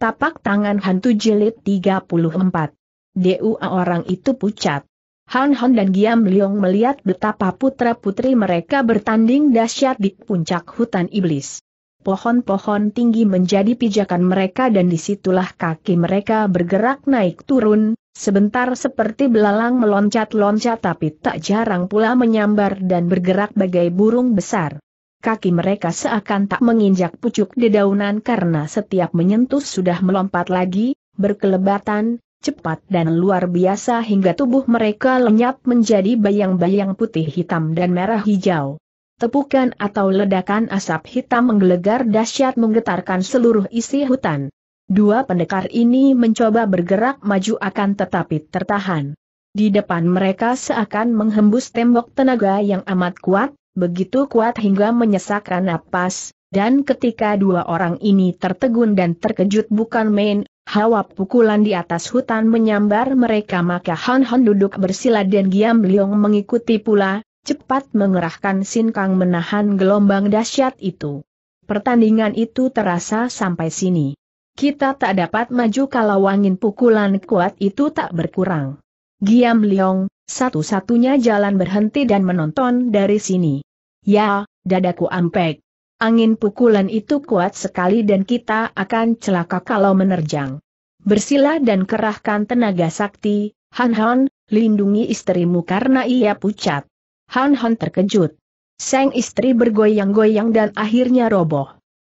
Tapak tangan hantu jilid 34. DUA orang itu pucat. Han Han dan Giam Leong melihat betapa putra-putri mereka bertanding dahsyat di puncak hutan iblis. Pohon-pohon tinggi menjadi pijakan mereka dan disitulah kaki mereka bergerak naik turun, sebentar seperti belalang meloncat-loncat tapi tak jarang pula menyambar dan bergerak bagai burung besar kaki mereka seakan tak menginjak pucuk dedaunan karena setiap menyentuh sudah melompat lagi, berkelebatan, cepat dan luar biasa hingga tubuh mereka lenyap menjadi bayang-bayang putih hitam dan merah hijau. Tepukan atau ledakan asap hitam menggelegar dahsyat menggetarkan seluruh isi hutan. Dua pendekar ini mencoba bergerak maju akan tetapi tertahan. Di depan mereka seakan menghembus tembok tenaga yang amat kuat, begitu kuat hingga menyesakkan napas, dan ketika dua orang ini tertegun dan terkejut bukan main, hawa pukulan di atas hutan menyambar mereka maka Han Han duduk bersila dan Giam Liong mengikuti pula, cepat mengerahkan Kang menahan gelombang dahsyat itu. Pertandingan itu terasa sampai sini. Kita tak dapat maju kalau angin pukulan kuat itu tak berkurang. Giam Liong, satu-satunya jalan berhenti dan menonton dari sini. Ya, dadaku ampek. Angin pukulan itu kuat sekali dan kita akan celaka kalau menerjang. Bersila dan kerahkan tenaga sakti, Han Han, lindungi istrimu karena ia pucat. Han Han terkejut. Sang istri bergoyang-goyang dan akhirnya roboh.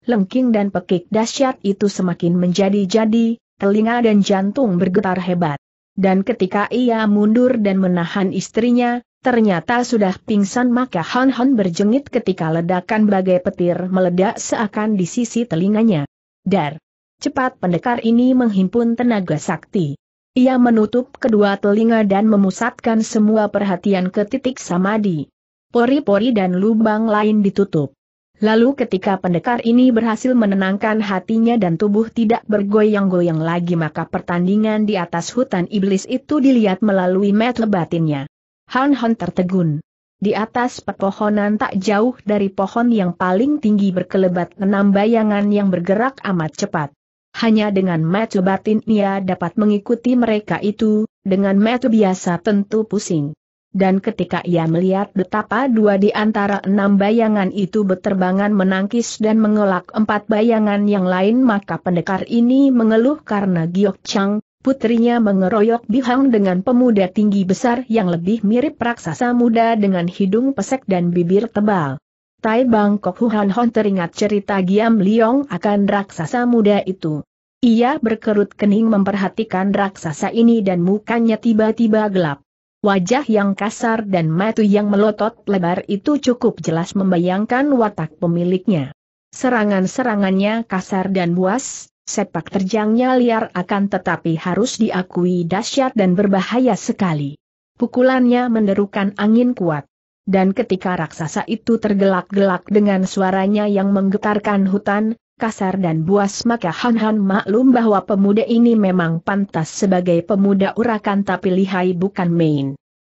Lengking dan pekik dahsyat itu semakin menjadi-jadi, telinga dan jantung bergetar hebat. Dan ketika ia mundur dan menahan istrinya, Ternyata sudah pingsan maka Han Han berjengit ketika ledakan bagai petir meledak seakan di sisi telinganya. Dar! Cepat pendekar ini menghimpun tenaga sakti. Ia menutup kedua telinga dan memusatkan semua perhatian ke titik samadi. Pori-pori dan lubang lain ditutup. Lalu ketika pendekar ini berhasil menenangkan hatinya dan tubuh tidak bergoyang-goyang lagi maka pertandingan di atas hutan iblis itu dilihat melalui metel batinnya. Han Han tertegun. Di atas pepohonan tak jauh dari pohon yang paling tinggi berkelebat enam bayangan yang bergerak amat cepat. Hanya dengan metu batin ia dapat mengikuti mereka itu, dengan metu biasa tentu pusing. Dan ketika ia melihat betapa dua di antara enam bayangan itu berterbangan menangkis dan mengelak empat bayangan yang lain maka pendekar ini mengeluh karena Giok Chang, putrinya mengeroyok Bihang dengan pemuda tinggi besar yang lebih mirip raksasa muda dengan hidung pesek dan bibir tebal. Tai Bangkok Huhan Hon teringat cerita Giam Liong akan raksasa muda itu. Ia berkerut kening memperhatikan raksasa ini dan mukanya tiba-tiba gelap. Wajah yang kasar dan mata yang melotot lebar itu cukup jelas membayangkan watak pemiliknya. Serangan-serangannya kasar dan buas, Sepak terjangnya liar akan tetapi harus diakui dahsyat dan berbahaya sekali. Pukulannya menderukan angin kuat. Dan ketika raksasa itu tergelak-gelak dengan suaranya yang menggetarkan hutan, kasar dan buas maka Han Han maklum bahwa pemuda ini memang pantas sebagai pemuda urakan tapi lihai bukan main.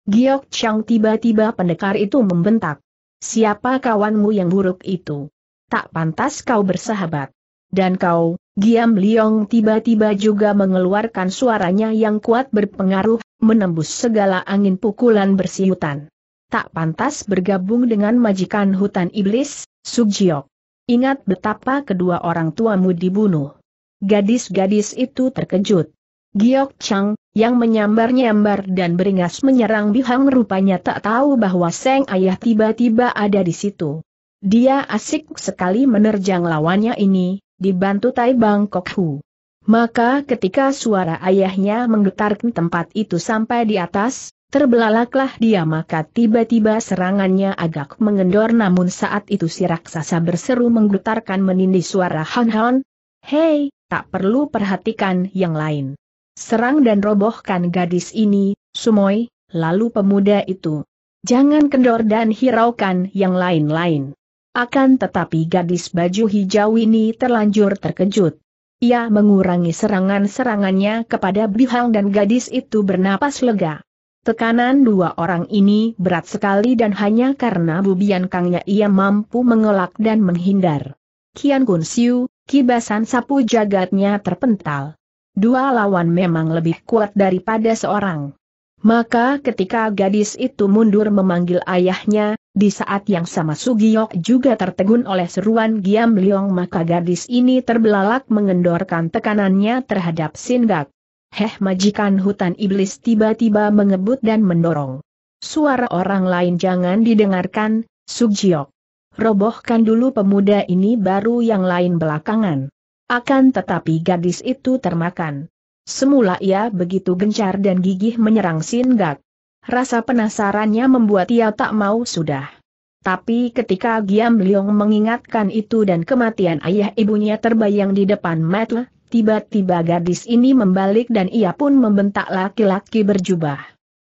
Giok Chang tiba-tiba pendekar itu membentak. Siapa kawanmu yang buruk itu? Tak pantas kau bersahabat. Dan kau, Giam Liong tiba-tiba juga mengeluarkan suaranya yang kuat berpengaruh, menembus segala angin pukulan bersiutan. Tak pantas bergabung dengan majikan hutan iblis, Sugjiok. Ingat betapa kedua orang tuamu dibunuh. Gadis-gadis itu terkejut. Giok Chang, yang menyambar-nyambar dan beringas menyerang Bihang rupanya tak tahu bahwa Seng Ayah tiba-tiba ada di situ. Dia asik sekali menerjang lawannya ini, dibantu Tai Bangkok Hu. Maka ketika suara ayahnya menggetarkan tempat itu sampai di atas, terbelalaklah dia maka tiba-tiba serangannya agak mengendor namun saat itu si raksasa berseru menggetarkan menindih suara Han Han. Hei, tak perlu perhatikan yang lain. Serang dan robohkan gadis ini, Sumoy, lalu pemuda itu. Jangan kendor dan hiraukan yang lain-lain. Akan tetapi gadis baju hijau ini terlanjur terkejut. Ia mengurangi serangan-serangannya kepada Bihang dan gadis itu bernapas lega. Tekanan dua orang ini berat sekali dan hanya karena bubian kangnya ia mampu mengelak dan menghindar. Kian Kun Siu, kibasan sapu jagatnya terpental. Dua lawan memang lebih kuat daripada seorang. Maka ketika gadis itu mundur memanggil ayahnya, di saat yang sama Sugiyok juga tertegun oleh seruan Giam Liong maka gadis ini terbelalak mengendorkan tekanannya terhadap sindak. Heh majikan hutan iblis tiba-tiba mengebut dan mendorong. Suara orang lain jangan didengarkan, Sugiyok. Robohkan dulu pemuda ini baru yang lain belakangan. Akan tetapi gadis itu termakan. Semula ia begitu gencar dan gigih menyerang Singgak. Rasa penasarannya membuat ia tak mau sudah. Tapi ketika Giam Leong mengingatkan itu dan kematian ayah ibunya terbayang di depan mata, tiba-tiba gadis ini membalik dan ia pun membentak laki-laki berjubah.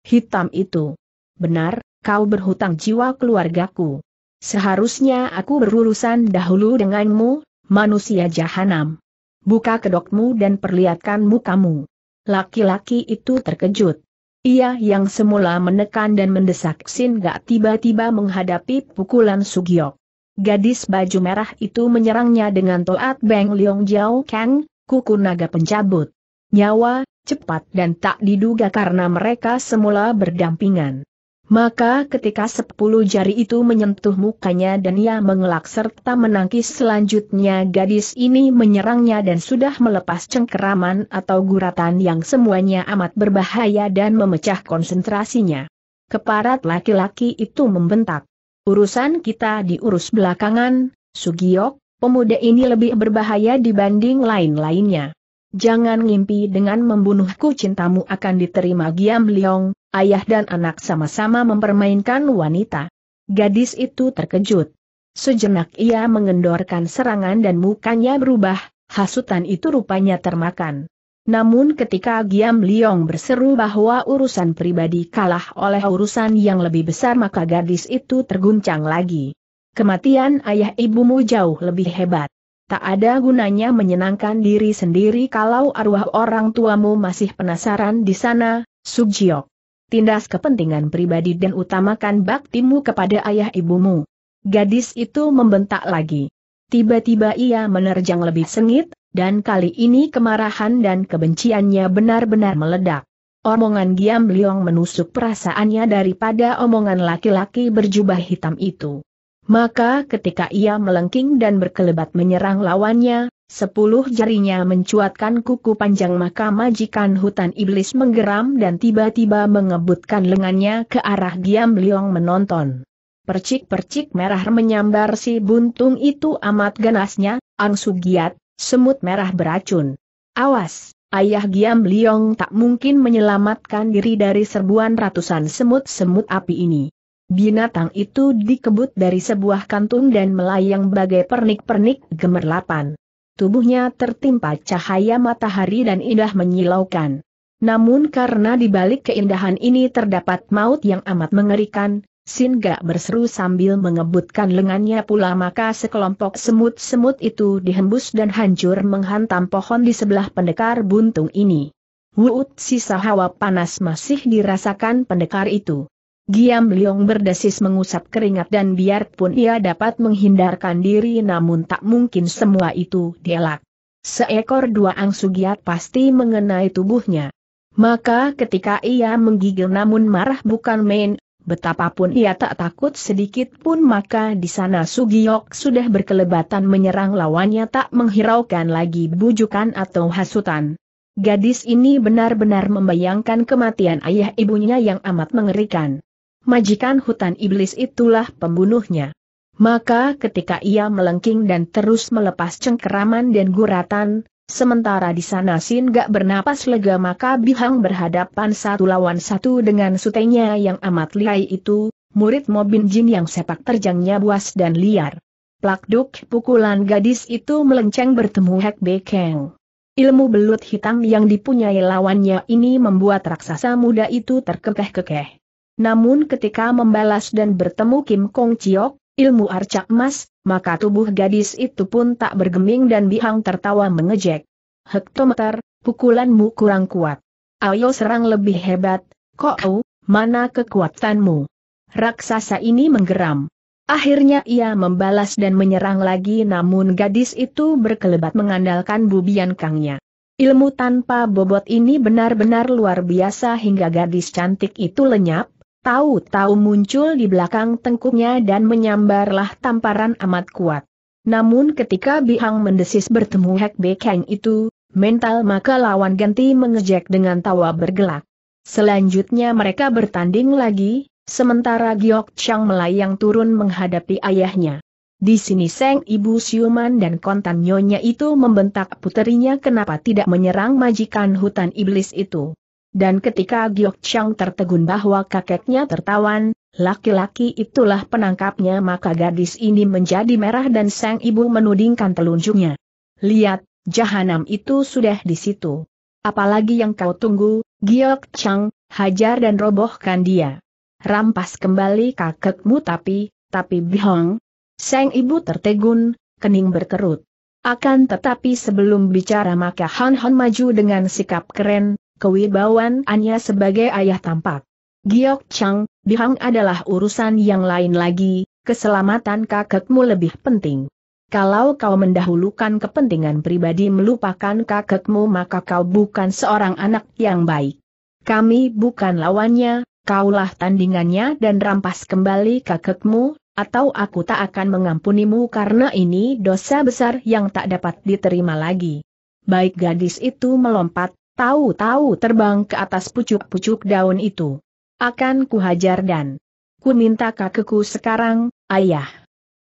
Hitam itu. Benar, kau berhutang jiwa keluargaku. Seharusnya aku berurusan dahulu denganmu, manusia jahanam buka kedokmu dan perlihatkan mukamu. Laki-laki itu terkejut. Ia yang semula menekan dan mendesak Sin gak tiba-tiba menghadapi pukulan Sugio. Gadis baju merah itu menyerangnya dengan toat Beng Leong Jiao Kang, kuku naga pencabut. Nyawa, cepat dan tak diduga karena mereka semula berdampingan. Maka ketika sepuluh jari itu menyentuh mukanya dan ia mengelak serta menangkis selanjutnya gadis ini menyerangnya dan sudah melepas cengkeraman atau guratan yang semuanya amat berbahaya dan memecah konsentrasinya. Keparat laki-laki itu membentak. Urusan kita diurus belakangan, Sugiok, pemuda ini lebih berbahaya dibanding lain-lainnya. Jangan ngimpi dengan membunuhku cintamu akan diterima Giam Leong, ayah dan anak sama-sama mempermainkan wanita. Gadis itu terkejut. Sejenak ia mengendorkan serangan dan mukanya berubah, hasutan itu rupanya termakan. Namun ketika Giam Liong berseru bahwa urusan pribadi kalah oleh urusan yang lebih besar maka gadis itu terguncang lagi. Kematian ayah ibumu jauh lebih hebat. Tak ada gunanya menyenangkan diri sendiri kalau arwah orang tuamu masih penasaran di sana, Sugjiok tindas kepentingan pribadi dan utamakan baktimu kepada ayah ibumu. Gadis itu membentak lagi. Tiba-tiba ia menerjang lebih sengit, dan kali ini kemarahan dan kebenciannya benar-benar meledak. Omongan Giam Liong menusuk perasaannya daripada omongan laki-laki berjubah hitam itu. Maka ketika ia melengking dan berkelebat menyerang lawannya, Sepuluh jarinya mencuatkan kuku panjang maka majikan hutan iblis menggeram dan tiba-tiba mengebutkan lengannya ke arah Giam Liong menonton. Percik-percik merah menyambar si buntung itu amat ganasnya, angsu giat, semut merah beracun. Awas, ayah Giam Liong tak mungkin menyelamatkan diri dari serbuan ratusan semut-semut api ini. Binatang itu dikebut dari sebuah kantung dan melayang bagai pernik-pernik gemerlapan tubuhnya tertimpa cahaya matahari dan indah menyilaukan. Namun karena di balik keindahan ini terdapat maut yang amat mengerikan, Singa berseru sambil mengebutkan lengannya pula maka sekelompok semut-semut itu dihembus dan hancur menghantam pohon di sebelah pendekar buntung ini. Wuut sisa hawa panas masih dirasakan pendekar itu. Giam Liong berdesis mengusap keringat dan biarpun ia dapat menghindarkan diri namun tak mungkin semua itu dielak. Seekor dua angsu giat pasti mengenai tubuhnya. Maka ketika ia menggigil namun marah bukan main, betapapun ia tak takut sedikit pun maka di sana Sugiyok sudah berkelebatan menyerang lawannya tak menghiraukan lagi bujukan atau hasutan. Gadis ini benar-benar membayangkan kematian ayah ibunya yang amat mengerikan. Majikan hutan iblis itulah pembunuhnya. Maka ketika ia melengking dan terus melepas cengkeraman dan guratan, sementara di sana Sin gak bernapas lega maka Bihang berhadapan satu lawan satu dengan sutenya yang amat lihai itu, murid Mobin Jin yang sepak terjangnya buas dan liar. Plakduk pukulan gadis itu melenceng bertemu Hek Bekeng. Ilmu belut hitam yang dipunyai lawannya ini membuat raksasa muda itu terkekeh-kekeh. Namun ketika membalas dan bertemu Kim Kong Chiok, ilmu arcak emas, maka tubuh gadis itu pun tak bergeming dan bihang tertawa mengejek. Hektometer, pukulanmu kurang kuat. Ayo serang lebih hebat, kau, mana kekuatanmu? Raksasa ini menggeram. Akhirnya ia membalas dan menyerang lagi namun gadis itu berkelebat mengandalkan bubian kangnya. Ilmu tanpa bobot ini benar-benar luar biasa hingga gadis cantik itu lenyap, Tahu-tahu muncul di belakang tengkuknya dan menyambarlah tamparan amat kuat. Namun ketika Bihang mendesis bertemu Hek Bekeng itu, mental maka lawan ganti mengejek dengan tawa bergelak. Selanjutnya mereka bertanding lagi, sementara Giok Chang melayang turun menghadapi ayahnya. Di sini Seng Ibu Siuman dan kontan nyonya itu membentak puterinya kenapa tidak menyerang majikan hutan iblis itu. Dan ketika Giok Chang tertegun bahwa kakeknya tertawan, laki-laki itulah penangkapnya maka gadis ini menjadi merah dan sang ibu menudingkan telunjuknya. Lihat, jahanam itu sudah di situ. Apalagi yang kau tunggu, Giok Chang, hajar dan robohkan dia. Rampas kembali kakekmu tapi, tapi bihong. Sang ibu tertegun, kening berkerut. Akan tetapi sebelum bicara maka Han Han maju dengan sikap keren, Anya sebagai ayah tampak. Giok Chang, Dihang adalah urusan yang lain lagi, keselamatan kakekmu lebih penting. Kalau kau mendahulukan kepentingan pribadi melupakan kakekmu maka kau bukan seorang anak yang baik. Kami bukan lawannya, kaulah tandingannya dan rampas kembali kakekmu, atau aku tak akan mengampunimu karena ini dosa besar yang tak dapat diterima lagi. Baik gadis itu melompat, tahu-tahu terbang ke atas pucuk-pucuk daun itu. Akan kuhajar dan ku minta kakekku sekarang, ayah.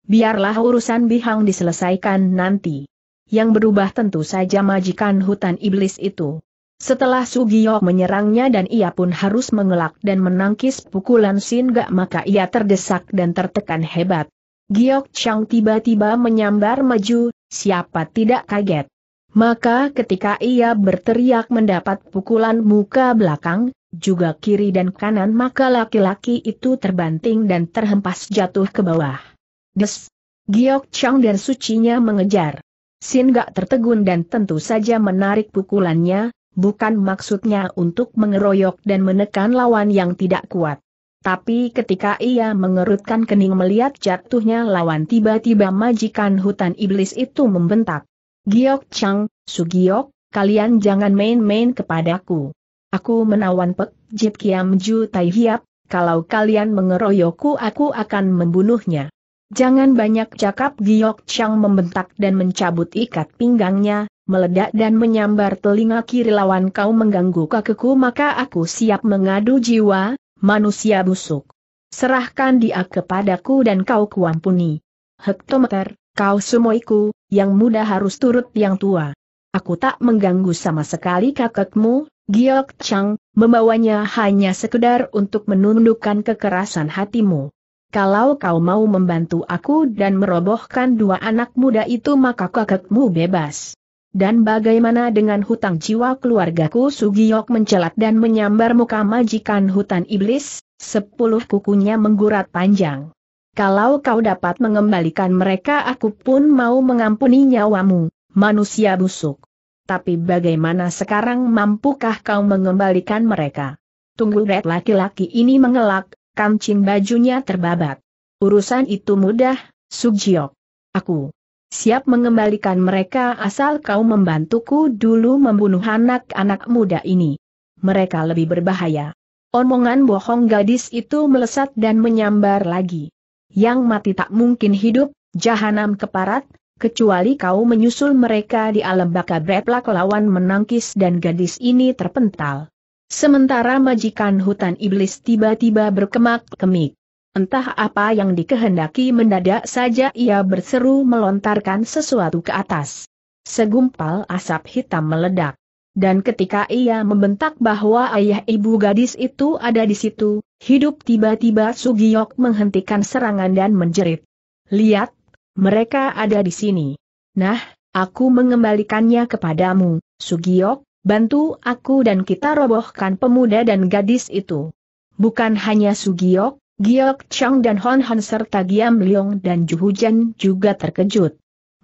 Biarlah urusan bihang diselesaikan nanti. Yang berubah tentu saja majikan hutan iblis itu. Setelah Sugiyo menyerangnya dan ia pun harus mengelak dan menangkis pukulan Singa maka ia terdesak dan tertekan hebat. Giok Chang tiba-tiba menyambar maju, siapa tidak kaget. Maka ketika ia berteriak mendapat pukulan muka belakang, juga kiri dan kanan maka laki-laki itu terbanting dan terhempas jatuh ke bawah. Des! Giok Chang dan sucinya mengejar. Sin gak tertegun dan tentu saja menarik pukulannya, bukan maksudnya untuk mengeroyok dan menekan lawan yang tidak kuat. Tapi ketika ia mengerutkan kening melihat jatuhnya lawan tiba-tiba majikan hutan iblis itu membentak. Giok Chang, Giok, kalian jangan main-main kepadaku. Aku menawan Pek Jit Kiam Ju Tai Hiap, kalau kalian mengeroyokku aku akan membunuhnya. Jangan banyak cakap Giok Chang membentak dan mencabut ikat pinggangnya, meledak dan menyambar telinga kiri lawan kau mengganggu kakiku maka aku siap mengadu jiwa, manusia busuk. Serahkan dia kepadaku dan kau kuampuni. Hektometer, kau sumoiku, yang muda harus turut yang tua. Aku tak mengganggu sama sekali kakekmu, Giok Chang, membawanya hanya sekedar untuk menundukkan kekerasan hatimu. Kalau kau mau membantu aku dan merobohkan dua anak muda itu maka kakekmu bebas. Dan bagaimana dengan hutang jiwa keluargaku Sugiok mencelat dan menyambar muka majikan hutan iblis, sepuluh kukunya menggurat panjang. Kalau kau dapat mengembalikan mereka aku pun mau mengampuni nyawamu, manusia busuk. Tapi bagaimana sekarang mampukah kau mengembalikan mereka? Tunggu red laki-laki ini mengelak, kancing bajunya terbabat. Urusan itu mudah, Sugjiok. Aku siap mengembalikan mereka asal kau membantuku dulu membunuh anak-anak muda ini. Mereka lebih berbahaya. Omongan bohong gadis itu melesat dan menyambar lagi yang mati tak mungkin hidup, jahanam keparat, kecuali kau menyusul mereka di alam baka Breplak lawan menangkis dan gadis ini terpental. Sementara majikan hutan iblis tiba-tiba berkemak-kemik. Entah apa yang dikehendaki mendadak saja ia berseru melontarkan sesuatu ke atas. Segumpal asap hitam meledak. Dan ketika ia membentak bahwa ayah ibu gadis itu ada di situ, Hidup tiba-tiba Sugiyok menghentikan serangan dan menjerit. Lihat, mereka ada di sini. Nah, aku mengembalikannya kepadamu, Sugiyok, bantu aku dan kita robohkan pemuda dan gadis itu. Bukan hanya Sugiyok, Giok Chang dan Hon Hon serta Giam Leong dan Juhujan juga terkejut.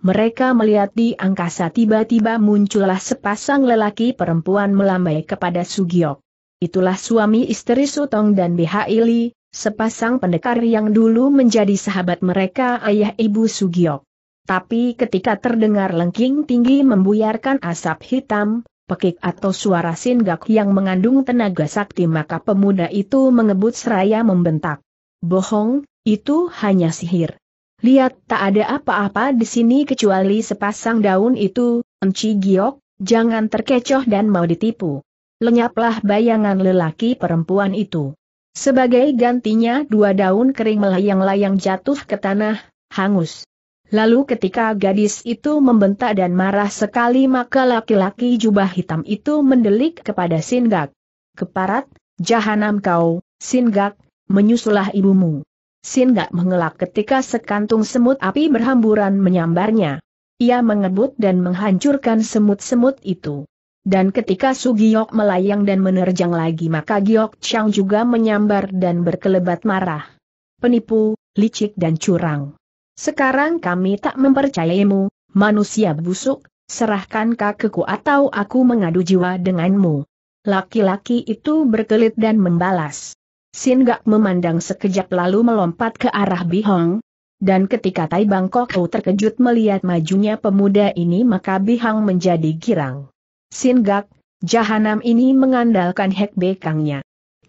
Mereka melihat di angkasa tiba-tiba muncullah sepasang lelaki perempuan melambai kepada Sugiyok itulah suami istri Sutong dan Bihaili, sepasang pendekar yang dulu menjadi sahabat mereka ayah ibu Sugiok. Tapi ketika terdengar lengking tinggi membuyarkan asap hitam, pekik atau suara singgak yang mengandung tenaga sakti maka pemuda itu mengebut seraya membentak. Bohong, itu hanya sihir. Lihat tak ada apa-apa di sini kecuali sepasang daun itu, Enci Giok, jangan terkecoh dan mau ditipu lenyaplah bayangan lelaki perempuan itu. Sebagai gantinya dua daun kering melayang-layang jatuh ke tanah, hangus. Lalu ketika gadis itu membentak dan marah sekali maka laki-laki jubah hitam itu mendelik kepada Singak. Keparat, jahanam kau, Singak, menyusulah ibumu. Singak mengelak ketika sekantung semut api berhamburan menyambarnya. Ia mengebut dan menghancurkan semut-semut itu. Dan ketika Sugiyok melayang dan menerjang lagi maka Giok Chang juga menyambar dan berkelebat marah. Penipu, licik dan curang. Sekarang kami tak mempercayaimu, manusia busuk, serahkan kakiku atau aku mengadu jiwa denganmu. Laki-laki itu berkelit dan membalas. Sin Gak memandang sekejap lalu melompat ke arah Bihong, dan ketika Tai Bangkok terkejut melihat majunya pemuda ini maka Hong menjadi girang. Singgak, jahanam ini mengandalkan hek bekangnya.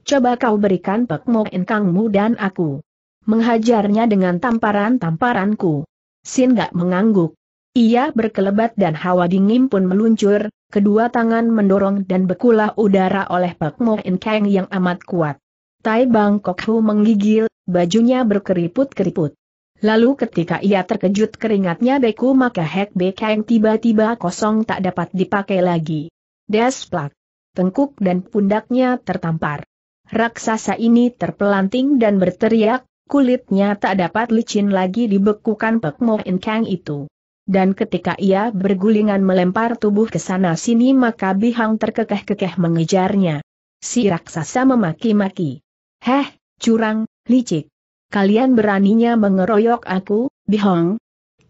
Coba kau berikan pekmo engkangmu dan aku. Menghajarnya dengan tamparan-tamparanku. Singgak mengangguk. Ia berkelebat dan hawa dingin pun meluncur, kedua tangan mendorong dan bekulah udara oleh Pak Mo Kang yang amat kuat. Tai Bangkok Hu menggigil, bajunya berkeriput-keriput. Lalu ketika ia terkejut keringatnya beku maka hek bekeng tiba-tiba kosong tak dapat dipakai lagi. Desplak. Tengkuk dan pundaknya tertampar. Raksasa ini terpelanting dan berteriak, kulitnya tak dapat licin lagi dibekukan Pek Mo Kang itu. Dan ketika ia bergulingan melempar tubuh ke sana sini maka bihang terkekeh-kekeh mengejarnya. Si raksasa memaki-maki. Heh, curang, licik kalian beraninya mengeroyok aku, Bihong?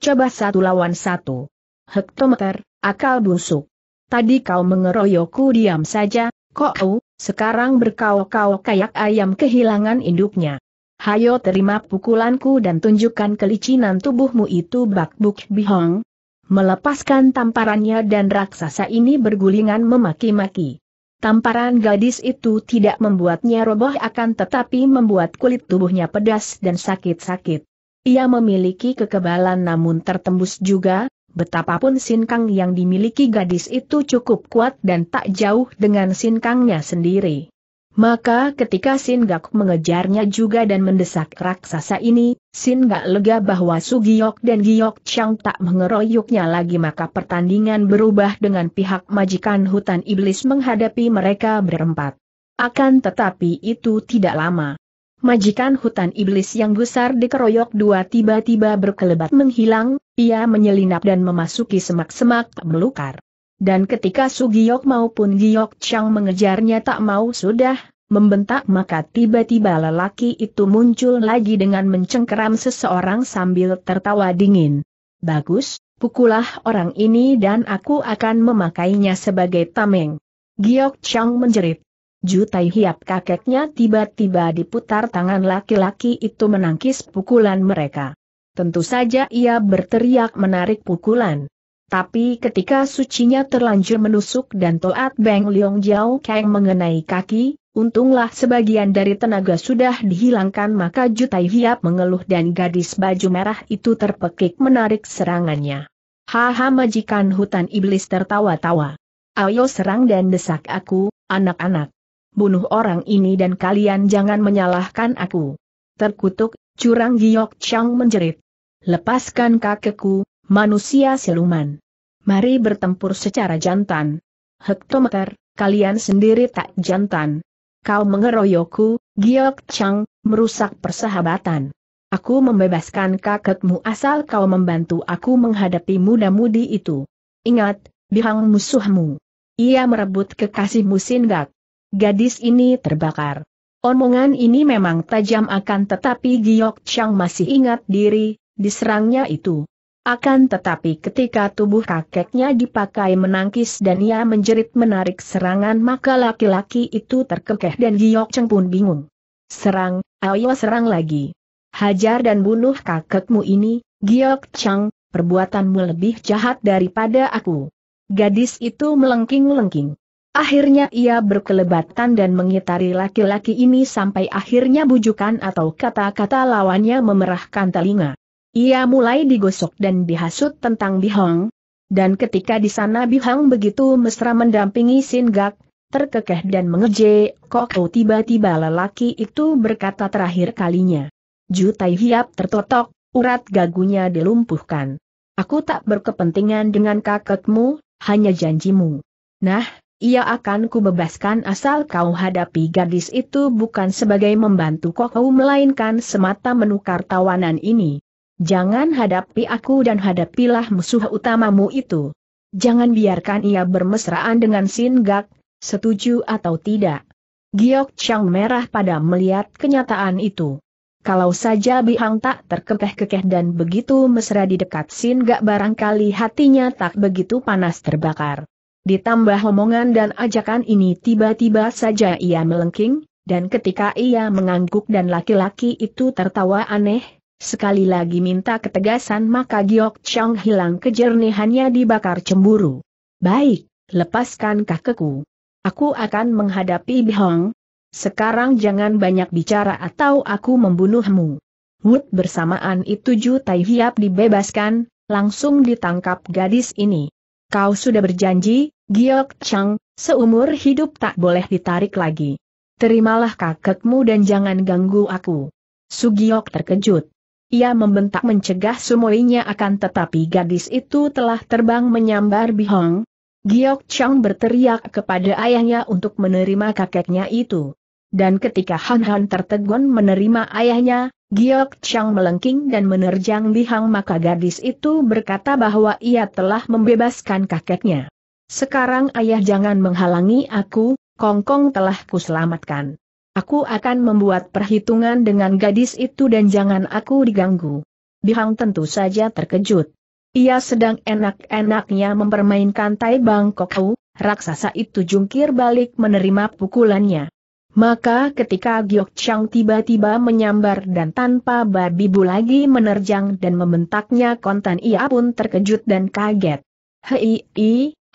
Coba satu lawan satu. Hektometer, akal busuk. Tadi kau mengeroyokku diam saja, kau, sekarang berkau-kau kayak ayam kehilangan induknya. Hayo terima pukulanku dan tunjukkan kelicinan tubuhmu itu bakbuk bihong. Melepaskan tamparannya dan raksasa ini bergulingan memaki-maki. Tamparan gadis itu tidak membuatnya roboh akan tetapi membuat kulit tubuhnya pedas dan sakit-sakit. Ia memiliki kekebalan namun tertembus juga, betapapun sinkang yang dimiliki gadis itu cukup kuat dan tak jauh dengan sinkangnya sendiri. Maka ketika Sin Gak mengejarnya juga dan mendesak raksasa ini, Sin Gak lega bahwa Sugiyok dan Giok Chang tak mengeroyoknya lagi maka pertandingan berubah dengan pihak majikan hutan iblis menghadapi mereka berempat. Akan tetapi itu tidak lama. Majikan hutan iblis yang gusar dikeroyok dua tiba-tiba berkelebat menghilang, ia menyelinap dan memasuki semak-semak melukar. Dan ketika Sugiyok maupun Giok Chang mengejarnya tak mau sudah, membentak maka tiba-tiba lelaki itu muncul lagi dengan mencengkeram seseorang sambil tertawa dingin. Bagus, pukulah orang ini dan aku akan memakainya sebagai tameng. Giok Chang menjerit. Jutai hiap kakeknya tiba-tiba diputar tangan laki-laki itu menangkis pukulan mereka. Tentu saja ia berteriak menarik pukulan. Tapi ketika sucinya terlanjur menusuk dan toat Beng Leong Jiao Kang mengenai kaki, untunglah sebagian dari tenaga sudah dihilangkan maka Jutai Hiap mengeluh dan gadis baju merah itu terpekik menarik serangannya. Haha majikan hutan iblis tertawa-tawa. Ayo serang dan desak aku, anak-anak. Bunuh orang ini dan kalian jangan menyalahkan aku. Terkutuk, curang Giok Chang menjerit. Lepaskan kakekku, manusia siluman. Mari bertempur secara jantan. Hektometer, kalian sendiri tak jantan. Kau mengeroyokku, Giok Chang, merusak persahabatan. Aku membebaskan kakekmu asal kau membantu aku menghadapi muda-mudi itu. Ingat, bihang musuhmu. Ia merebut kekasihmu gak. Gadis ini terbakar. Omongan ini memang tajam akan tetapi Giok Chang masih ingat diri, diserangnya itu. Akan tetapi ketika tubuh kakeknya dipakai menangkis dan ia menjerit menarik serangan maka laki-laki itu terkekeh dan Giok Cheng pun bingung. Serang, ayo serang lagi. Hajar dan bunuh kakekmu ini, Giok Cheng, perbuatanmu lebih jahat daripada aku. Gadis itu melengking-lengking. Akhirnya ia berkelebatan dan mengitari laki-laki ini sampai akhirnya bujukan atau kata-kata lawannya memerahkan telinga. Ia mulai digosok dan dihasut tentang Bihong. Dan ketika di sana Bihong begitu mesra mendampingi Singgak, terkekeh dan mengeje, kok tiba-tiba lelaki itu berkata terakhir kalinya. Jutai hiap tertotok, urat gagunya dilumpuhkan. Aku tak berkepentingan dengan kakekmu, hanya janjimu. Nah, ia akan kubebaskan asal kau hadapi gadis itu bukan sebagai membantu kau melainkan semata menukar tawanan ini. Jangan hadapi aku dan hadapilah musuh utamamu itu. Jangan biarkan ia bermesraan dengan Gak, setuju atau tidak. Giok Chang merah pada melihat kenyataan itu. Kalau saja Bihang tak terkekeh-kekeh dan begitu mesra di dekat Gak barangkali hatinya tak begitu panas terbakar. Ditambah omongan dan ajakan ini tiba-tiba saja ia melengking, dan ketika ia mengangguk dan laki-laki itu tertawa aneh, Sekali lagi minta ketegasan maka Giok Chang hilang kejernihannya dibakar cemburu. Baik, lepaskan kakiku. Aku akan menghadapi Bihong. Sekarang jangan banyak bicara atau aku membunuhmu. Wood bersamaan itu Ju Tai Hiap dibebaskan, langsung ditangkap gadis ini. Kau sudah berjanji, Giok Chang, seumur hidup tak boleh ditarik lagi. Terimalah kakekmu dan jangan ganggu aku. Sugiok terkejut. Ia membentak mencegah sumoinya akan tetapi gadis itu telah terbang menyambar Bihong. Giok Chang berteriak kepada ayahnya untuk menerima kakeknya itu. Dan ketika Han Han tertegun menerima ayahnya, Giok Chang melengking dan menerjang Bihang maka gadis itu berkata bahwa ia telah membebaskan kakeknya. Sekarang ayah jangan menghalangi aku, Kongkong -kong telah kuselamatkan. Aku akan membuat perhitungan dengan gadis itu dan jangan aku diganggu. Bihang tentu saja terkejut. Ia sedang enak-enaknya mempermainkan Tai Bangkok raksasa itu jungkir balik menerima pukulannya. Maka ketika Giok Chang tiba-tiba menyambar dan tanpa babi bu lagi menerjang dan membentaknya kontan ia pun terkejut dan kaget. Hei,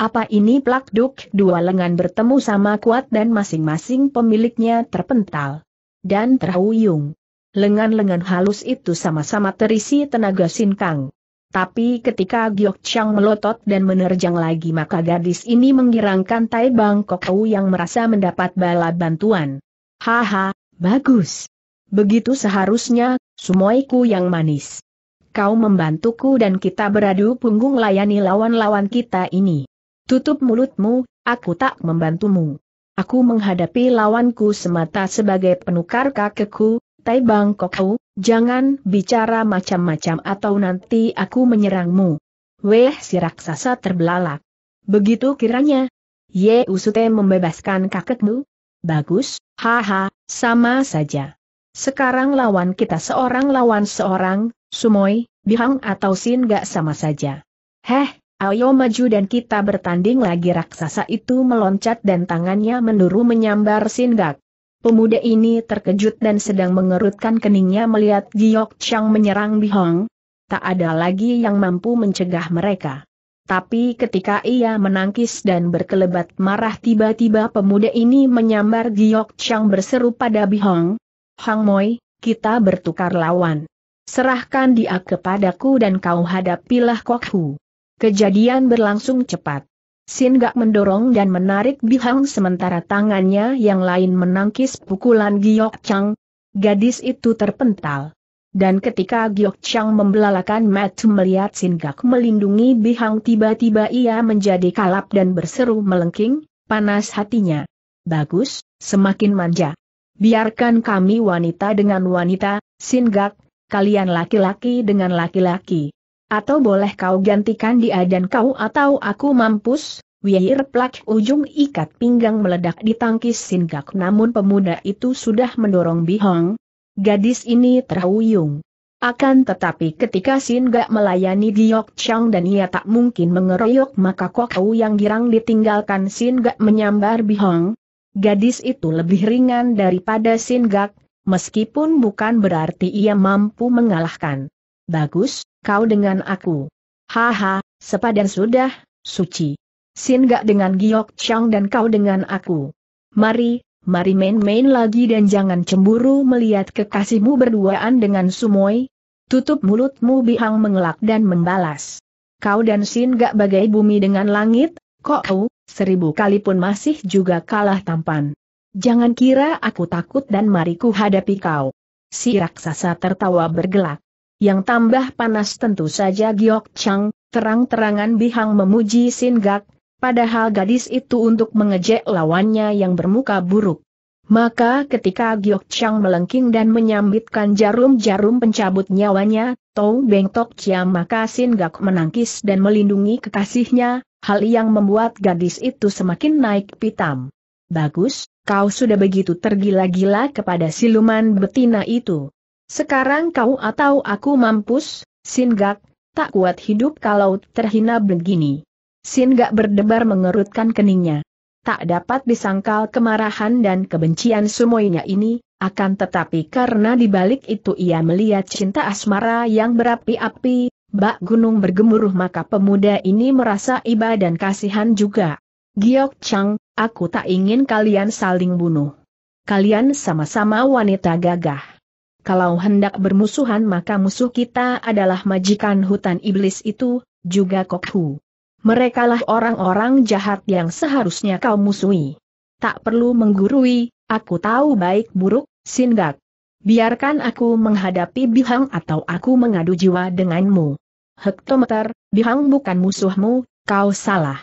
apa ini plakduk? Dua lengan bertemu sama kuat dan masing-masing pemiliknya terpental. Dan terhuyung. Lengan-lengan halus itu sama-sama terisi tenaga sinkang. Tapi ketika Giok Chang melotot dan menerjang lagi maka gadis ini menggirangkan Tai Bangkok Wu yang merasa mendapat bala bantuan. Haha, bagus. Begitu seharusnya, sumoiku yang manis. Kau membantuku dan kita beradu punggung layani lawan-lawan kita ini. Tutup mulutmu, aku tak membantumu. Aku menghadapi lawanku semata sebagai penukar kakekku, Tai Bangkokku, jangan bicara macam-macam atau nanti aku menyerangmu. Weh si raksasa terbelalak. Begitu kiranya. Ye Usute membebaskan kakekmu? Bagus, haha, sama saja. Sekarang lawan kita seorang lawan seorang, Sumoi, Bihang atau Sin gak sama saja. Heh, Ayo maju dan kita bertanding lagi raksasa itu meloncat dan tangannya menuru menyambar Sindak. Pemuda ini terkejut dan sedang mengerutkan keningnya melihat Giok Chang menyerang Bihong. Tak ada lagi yang mampu mencegah mereka. Tapi ketika ia menangkis dan berkelebat marah tiba-tiba pemuda ini menyambar Giok Chang berseru pada Bihong. Hang Moi, kita bertukar lawan. Serahkan dia kepadaku dan kau hadapilah Kok Hu. Kejadian berlangsung cepat. Sin Gak mendorong dan menarik Bihang sementara tangannya yang lain menangkis pukulan Giok Chang. Gadis itu terpental. Dan ketika Giok Chang membelalakan mata melihat Sin Gak melindungi Bihang tiba-tiba ia menjadi kalap dan berseru melengking, panas hatinya. Bagus, semakin manja. Biarkan kami wanita dengan wanita, Sin Gak, kalian laki-laki dengan laki-laki. Atau boleh kau gantikan dia dan kau atau aku mampus? Wier plak ujung ikat pinggang meledak di tangkis singgak, namun pemuda itu sudah mendorong Bihong. Gadis ini terhuyung. Akan tetapi ketika singgak melayani Giok Chang dan ia tak mungkin mengeroyok maka Kokau yang girang ditinggalkan singgak menyambar Bihong. Gadis itu lebih ringan daripada singgak, meskipun bukan berarti ia mampu mengalahkan. Bagus, kau dengan aku. Haha, sepadan sudah, suci. Sin gak dengan Giok Chang dan kau dengan aku. Mari, mari main-main lagi dan jangan cemburu melihat kekasihmu berduaan dengan Sumoi. Tutup mulutmu Bihang mengelak dan membalas. Kau dan Sin gak bagai bumi dengan langit, kok kau, seribu kali pun masih juga kalah tampan. Jangan kira aku takut dan mari ku hadapi kau. Si raksasa tertawa bergelak. Yang tambah panas tentu saja Giok Chang, terang-terangan Bihang memuji Sin Gak, padahal gadis itu untuk mengejek lawannya yang bermuka buruk. Maka ketika Giok Chang melengking dan menyambitkan jarum-jarum pencabut nyawanya, Tou Beng Tok Chia maka Sin Gak menangkis dan melindungi kekasihnya, hal yang membuat gadis itu semakin naik pitam. Bagus, kau sudah begitu tergila-gila kepada siluman betina itu. Sekarang kau atau aku mampus, Singgak, tak kuat hidup kalau terhina begini. Singgak berdebar mengerutkan keningnya. Tak dapat disangkal kemarahan dan kebencian semuanya ini, akan tetapi karena dibalik itu ia melihat cinta asmara yang berapi-api, bak gunung bergemuruh maka pemuda ini merasa iba dan kasihan juga. Giok Chang, aku tak ingin kalian saling bunuh. Kalian sama-sama wanita gagah kalau hendak bermusuhan maka musuh kita adalah majikan hutan iblis itu, juga Kokhu. Merekalah orang-orang jahat yang seharusnya kau musuhi. Tak perlu menggurui, aku tahu baik buruk, Singgak. Biarkan aku menghadapi Bihang atau aku mengadu jiwa denganmu. Hektometer, Bihang bukan musuhmu, kau salah.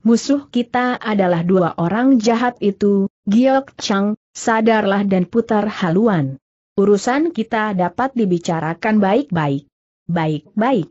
Musuh kita adalah dua orang jahat itu, Giok Chang, sadarlah dan putar haluan. Urusan kita dapat dibicarakan baik-baik. Baik-baik.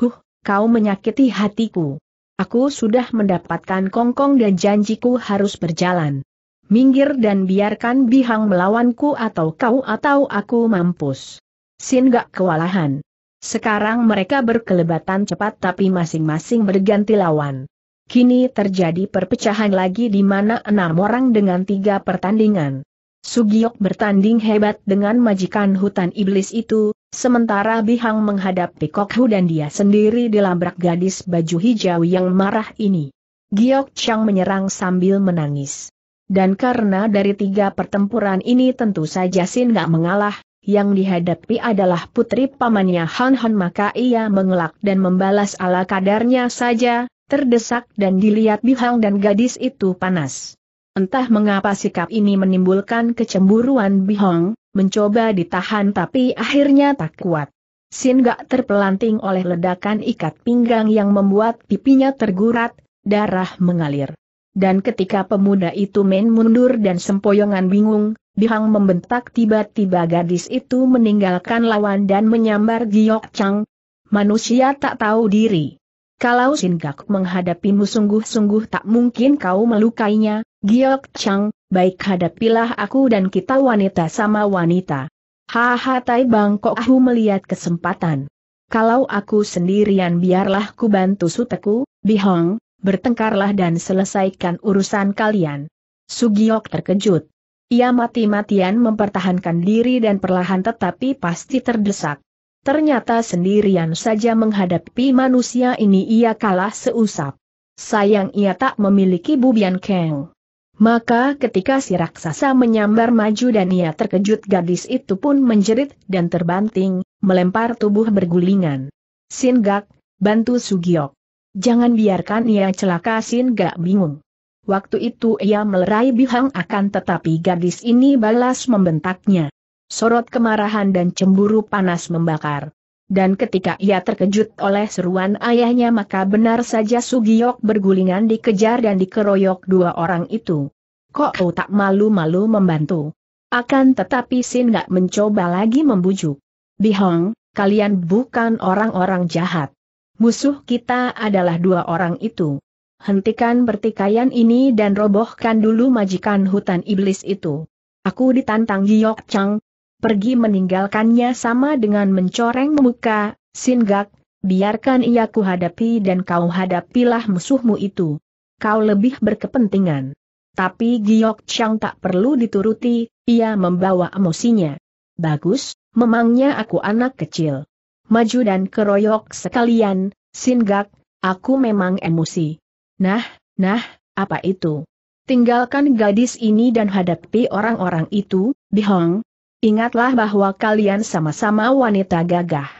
Huh, kau menyakiti hatiku. Aku sudah mendapatkan kongkong dan janjiku harus berjalan. Minggir dan biarkan bihang melawanku atau kau atau aku mampus. Sin gak kewalahan. Sekarang mereka berkelebatan cepat tapi masing-masing berganti lawan. Kini terjadi perpecahan lagi di mana enam orang dengan tiga pertandingan. Sugiok bertanding hebat dengan majikan hutan iblis itu, sementara Bihang menghadapi Kokhu dan dia sendiri dilabrak gadis baju hijau yang marah ini. Giok Chang menyerang sambil menangis. Dan karena dari tiga pertempuran ini tentu saja Sin gak mengalah, yang dihadapi adalah putri pamannya Han Han maka ia mengelak dan membalas ala kadarnya saja, terdesak dan dilihat Bihang dan gadis itu panas. Entah mengapa sikap ini menimbulkan kecemburuan Bihong, mencoba ditahan tapi akhirnya tak kuat. Sin gak terpelanting oleh ledakan ikat pinggang yang membuat pipinya tergurat, darah mengalir. Dan ketika pemuda itu main mundur dan sempoyongan bingung, Bihang membentak tiba-tiba gadis itu meninggalkan lawan dan menyambar Giok Chang. Manusia tak tahu diri. Kalau gak menghadapimu sungguh-sungguh tak mungkin kau melukainya, Giok Chang, baik hadapilah aku dan kita wanita sama wanita. Haha Tai Bangkok aku melihat kesempatan. Kalau aku sendirian biarlah ku bantu suteku, Bihong, bertengkarlah dan selesaikan urusan kalian. Sugiok terkejut. Ia mati-matian mempertahankan diri dan perlahan tetapi pasti terdesak. Ternyata sendirian saja menghadapi manusia ini ia kalah seusap. Sayang ia tak memiliki Bubian Keng. Maka ketika si raksasa menyambar maju dan ia terkejut gadis itu pun menjerit dan terbanting, melempar tubuh bergulingan. Singgak, bantu Sugiok. Jangan biarkan ia celaka Singgak bingung. Waktu itu ia melerai bihang akan tetapi gadis ini balas membentaknya. Sorot kemarahan dan cemburu panas membakar dan ketika ia terkejut oleh seruan ayahnya maka benar saja Sugiyok bergulingan dikejar dan dikeroyok dua orang itu. Kok kau tak malu-malu membantu? Akan tetapi Sin gak mencoba lagi membujuk. Bihong, kalian bukan orang-orang jahat. Musuh kita adalah dua orang itu. Hentikan pertikaian ini dan robohkan dulu majikan hutan iblis itu. Aku ditantang Giyok Chang, pergi meninggalkannya sama dengan mencoreng muka, Singgak, biarkan ia kuhadapi dan kau hadapilah musuhmu itu. Kau lebih berkepentingan. Tapi Giok Chang tak perlu dituruti, ia membawa emosinya. Bagus, memangnya aku anak kecil. Maju dan keroyok sekalian, Singgak, aku memang emosi. Nah, nah, apa itu? Tinggalkan gadis ini dan hadapi orang-orang itu, Bihong, Ingatlah bahwa kalian sama-sama wanita gagah.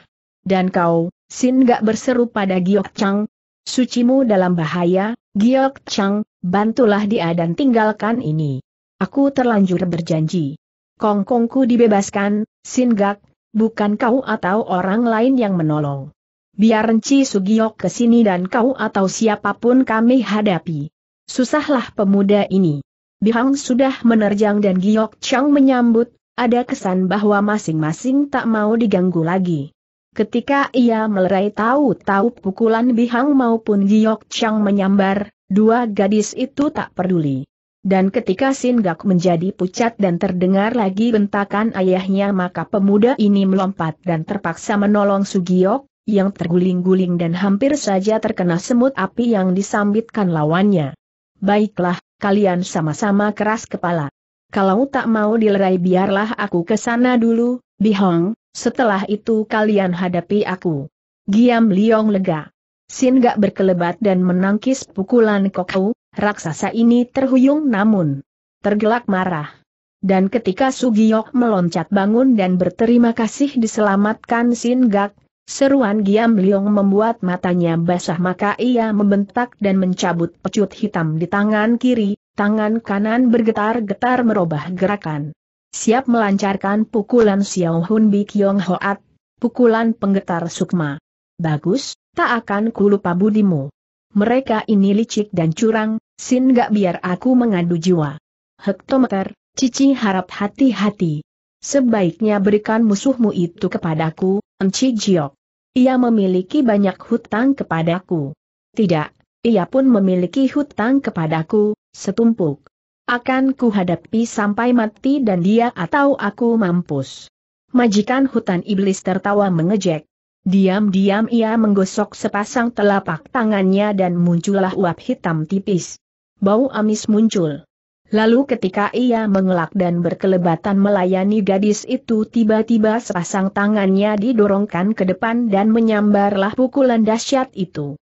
Dan kau, Sin gak berseru pada Giok Chang. Sucimu dalam bahaya, Giok Chang, bantulah dia dan tinggalkan ini. Aku terlanjur berjanji. Kongkongku dibebaskan, Sin Gak, bukan kau atau orang lain yang menolong. Biar Renci Sugiok ke sini dan kau atau siapapun kami hadapi. Susahlah pemuda ini. Bihang sudah menerjang dan Giok Chang menyambut ada kesan bahwa masing-masing tak mau diganggu lagi. Ketika ia melerai tahu-tahu pukulan Bihang maupun Giok Chang menyambar, dua gadis itu tak peduli. Dan ketika Singgak menjadi pucat dan terdengar lagi bentakan ayahnya maka pemuda ini melompat dan terpaksa menolong Sugiok, yang terguling-guling dan hampir saja terkena semut api yang disambitkan lawannya. Baiklah, kalian sama-sama keras kepala. Kalau tak mau dilerai biarlah aku ke sana dulu, Bihong, setelah itu kalian hadapi aku. Giam Liong lega. Sin gak berkelebat dan menangkis pukulan kokau, raksasa ini terhuyung namun tergelak marah. Dan ketika Sugiyok meloncat bangun dan berterima kasih diselamatkan Sin Gak, seruan Giam Liong membuat matanya basah maka ia membentak dan mencabut pecut hitam di tangan kiri, Tangan kanan bergetar-getar merubah gerakan. Siap melancarkan pukulan Xiao Hun Bi Kiong Hoat, pukulan penggetar sukma. Bagus, tak akan kulupa budimu. Mereka ini licik dan curang, sin gak biar aku mengadu jiwa. Hektometer, Cici harap hati-hati. Sebaiknya berikan musuhmu itu kepadaku, Enci Jiok. Ia memiliki banyak hutang kepadaku. Tidak, ia pun memiliki hutang kepadaku, setumpuk. Akan ku hadapi sampai mati dan dia atau aku mampus. Majikan hutan iblis tertawa mengejek. Diam-diam ia menggosok sepasang telapak tangannya dan muncullah uap hitam tipis. Bau amis muncul. Lalu ketika ia mengelak dan berkelebatan melayani gadis itu tiba-tiba sepasang tangannya didorongkan ke depan dan menyambarlah pukulan dahsyat itu.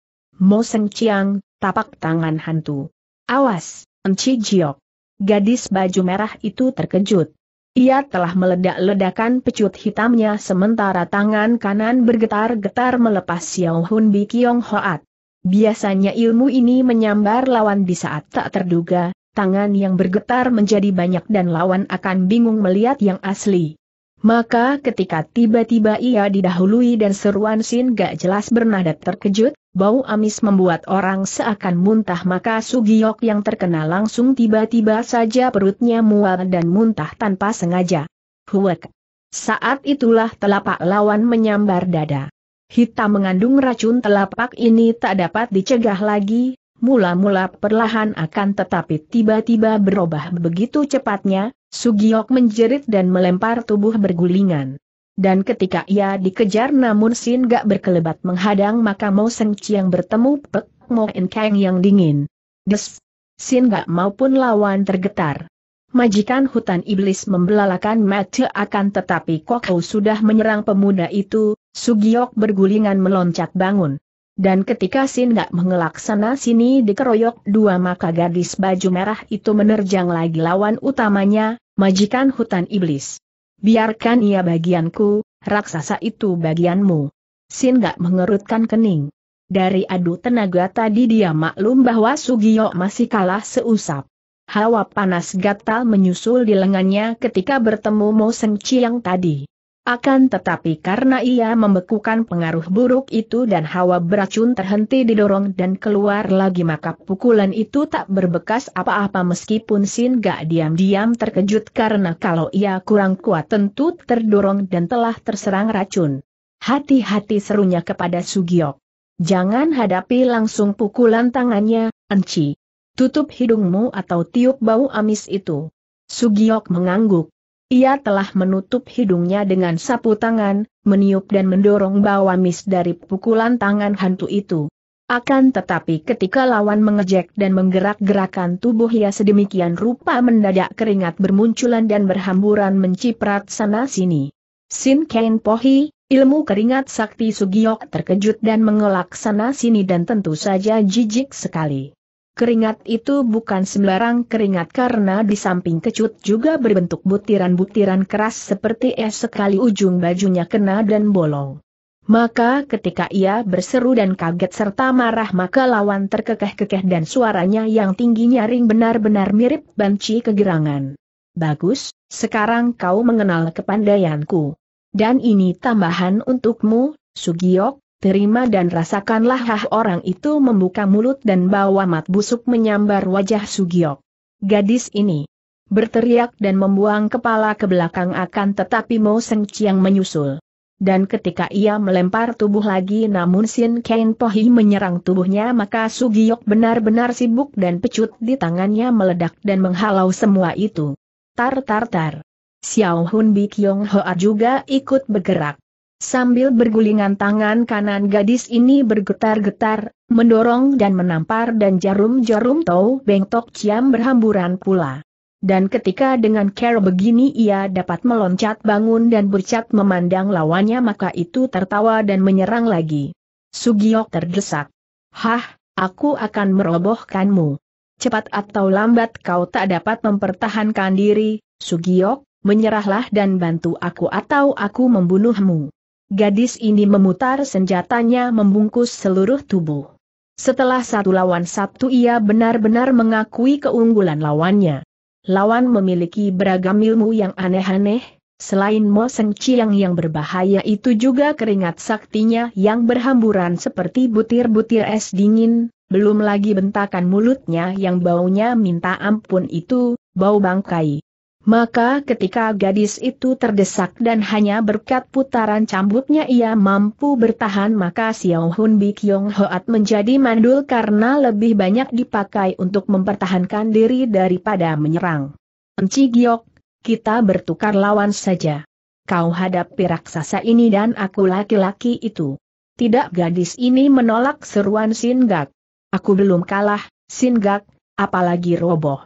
Mo Seng Chiang, tapak tangan hantu. Awas, Enci Jiok. Gadis baju merah itu terkejut. Ia telah meledak-ledakan pecut hitamnya sementara tangan kanan bergetar-getar melepas Xiao Hun Bi Kiong Hoat. Biasanya ilmu ini menyambar lawan di saat tak terduga, tangan yang bergetar menjadi banyak dan lawan akan bingung melihat yang asli. Maka ketika tiba-tiba ia didahului dan seruan Sin gak jelas bernada terkejut, bau amis membuat orang seakan muntah maka Sugiyok yang terkena langsung tiba-tiba saja perutnya mual dan muntah tanpa sengaja. Huwak! Saat itulah telapak lawan menyambar dada. Hitam mengandung racun telapak ini tak dapat dicegah lagi, mula-mula perlahan akan tetapi tiba-tiba berubah begitu cepatnya, Sugiok menjerit dan melempar tubuh bergulingan. Dan ketika ia dikejar namun Sin gak berkelebat menghadang maka Mo Seng Chiang bertemu Pek Mo In Kang yang dingin. Des! Sin gak maupun lawan tergetar. Majikan hutan iblis membelalakan mata akan tetapi Kokou sudah menyerang pemuda itu, Sugiok bergulingan meloncat bangun. Dan ketika Sin gak mengelak sana sini dikeroyok dua maka gadis baju merah itu menerjang lagi lawan utamanya, majikan hutan iblis. Biarkan ia bagianku, raksasa itu bagianmu. Sin gak mengerutkan kening. Dari adu tenaga tadi dia maklum bahwa Sugiyo masih kalah seusap. Hawa panas gatal menyusul di lengannya ketika bertemu Mo Seng Chiang tadi. Akan tetapi karena ia membekukan pengaruh buruk itu dan hawa beracun terhenti didorong dan keluar lagi maka pukulan itu tak berbekas apa-apa meskipun Sin gak diam-diam terkejut karena kalau ia kurang kuat tentu terdorong dan telah terserang racun. Hati-hati serunya kepada Sugiok. Jangan hadapi langsung pukulan tangannya, Enci. Tutup hidungmu atau tiup bau amis itu. Sugiok mengangguk. Ia telah menutup hidungnya dengan sapu tangan, meniup dan mendorong mist dari pukulan tangan hantu itu. Akan tetapi ketika lawan mengejek dan menggerak-gerakan tubuh ia sedemikian rupa mendadak keringat bermunculan dan berhamburan menciprat sana-sini. Sin Kain Pohi, ilmu keringat sakti Sugiok terkejut dan mengelak sana-sini dan tentu saja jijik sekali. Keringat itu bukan sembarang keringat karena di samping kecut juga berbentuk butiran-butiran keras seperti es sekali ujung bajunya kena dan bolong. Maka ketika ia berseru dan kaget serta marah maka lawan terkekeh-kekeh dan suaranya yang tinggi nyaring benar-benar mirip banci kegirangan. Bagus, sekarang kau mengenal kepandaianku. Dan ini tambahan untukmu, Sugiok, terima dan rasakanlah hah orang itu membuka mulut dan bawa mat busuk menyambar wajah Sugiok. Gadis ini berteriak dan membuang kepala ke belakang akan tetapi Mo Seng Chiang menyusul. Dan ketika ia melempar tubuh lagi namun Sin Kain Pohi menyerang tubuhnya maka Sugiok benar-benar sibuk dan pecut di tangannya meledak dan menghalau semua itu. Tar tar tar. Xiao Hun Bi Kyong Hoa juga ikut bergerak. Sambil bergulingan tangan kanan gadis ini bergetar-getar, mendorong dan menampar dan jarum-jarum tau bengtok ciam berhamburan pula. Dan ketika dengan care begini ia dapat meloncat bangun dan bercak memandang lawannya maka itu tertawa dan menyerang lagi. Sugiok terdesak. Hah, aku akan merobohkanmu. Cepat atau lambat kau tak dapat mempertahankan diri, Sugiok, menyerahlah dan bantu aku atau aku membunuhmu. Gadis ini memutar senjatanya membungkus seluruh tubuh. Setelah satu lawan satu ia benar-benar mengakui keunggulan lawannya. Lawan memiliki beragam ilmu yang aneh-aneh, Selain Mo Seng Chiang yang berbahaya itu juga keringat saktinya yang berhamburan seperti butir-butir es dingin, belum lagi bentakan mulutnya yang baunya minta ampun itu, bau bangkai. Maka ketika gadis itu terdesak dan hanya berkat putaran cambuknya ia mampu bertahan maka Xiao Hun Bi Kyong Hoat menjadi mandul karena lebih banyak dipakai untuk mempertahankan diri daripada menyerang. Enci Giok, kita bertukar lawan saja. Kau hadapi raksasa ini dan aku laki-laki itu. Tidak gadis ini menolak seruan Sin Gak. Aku belum kalah, Sin Gak, apalagi roboh.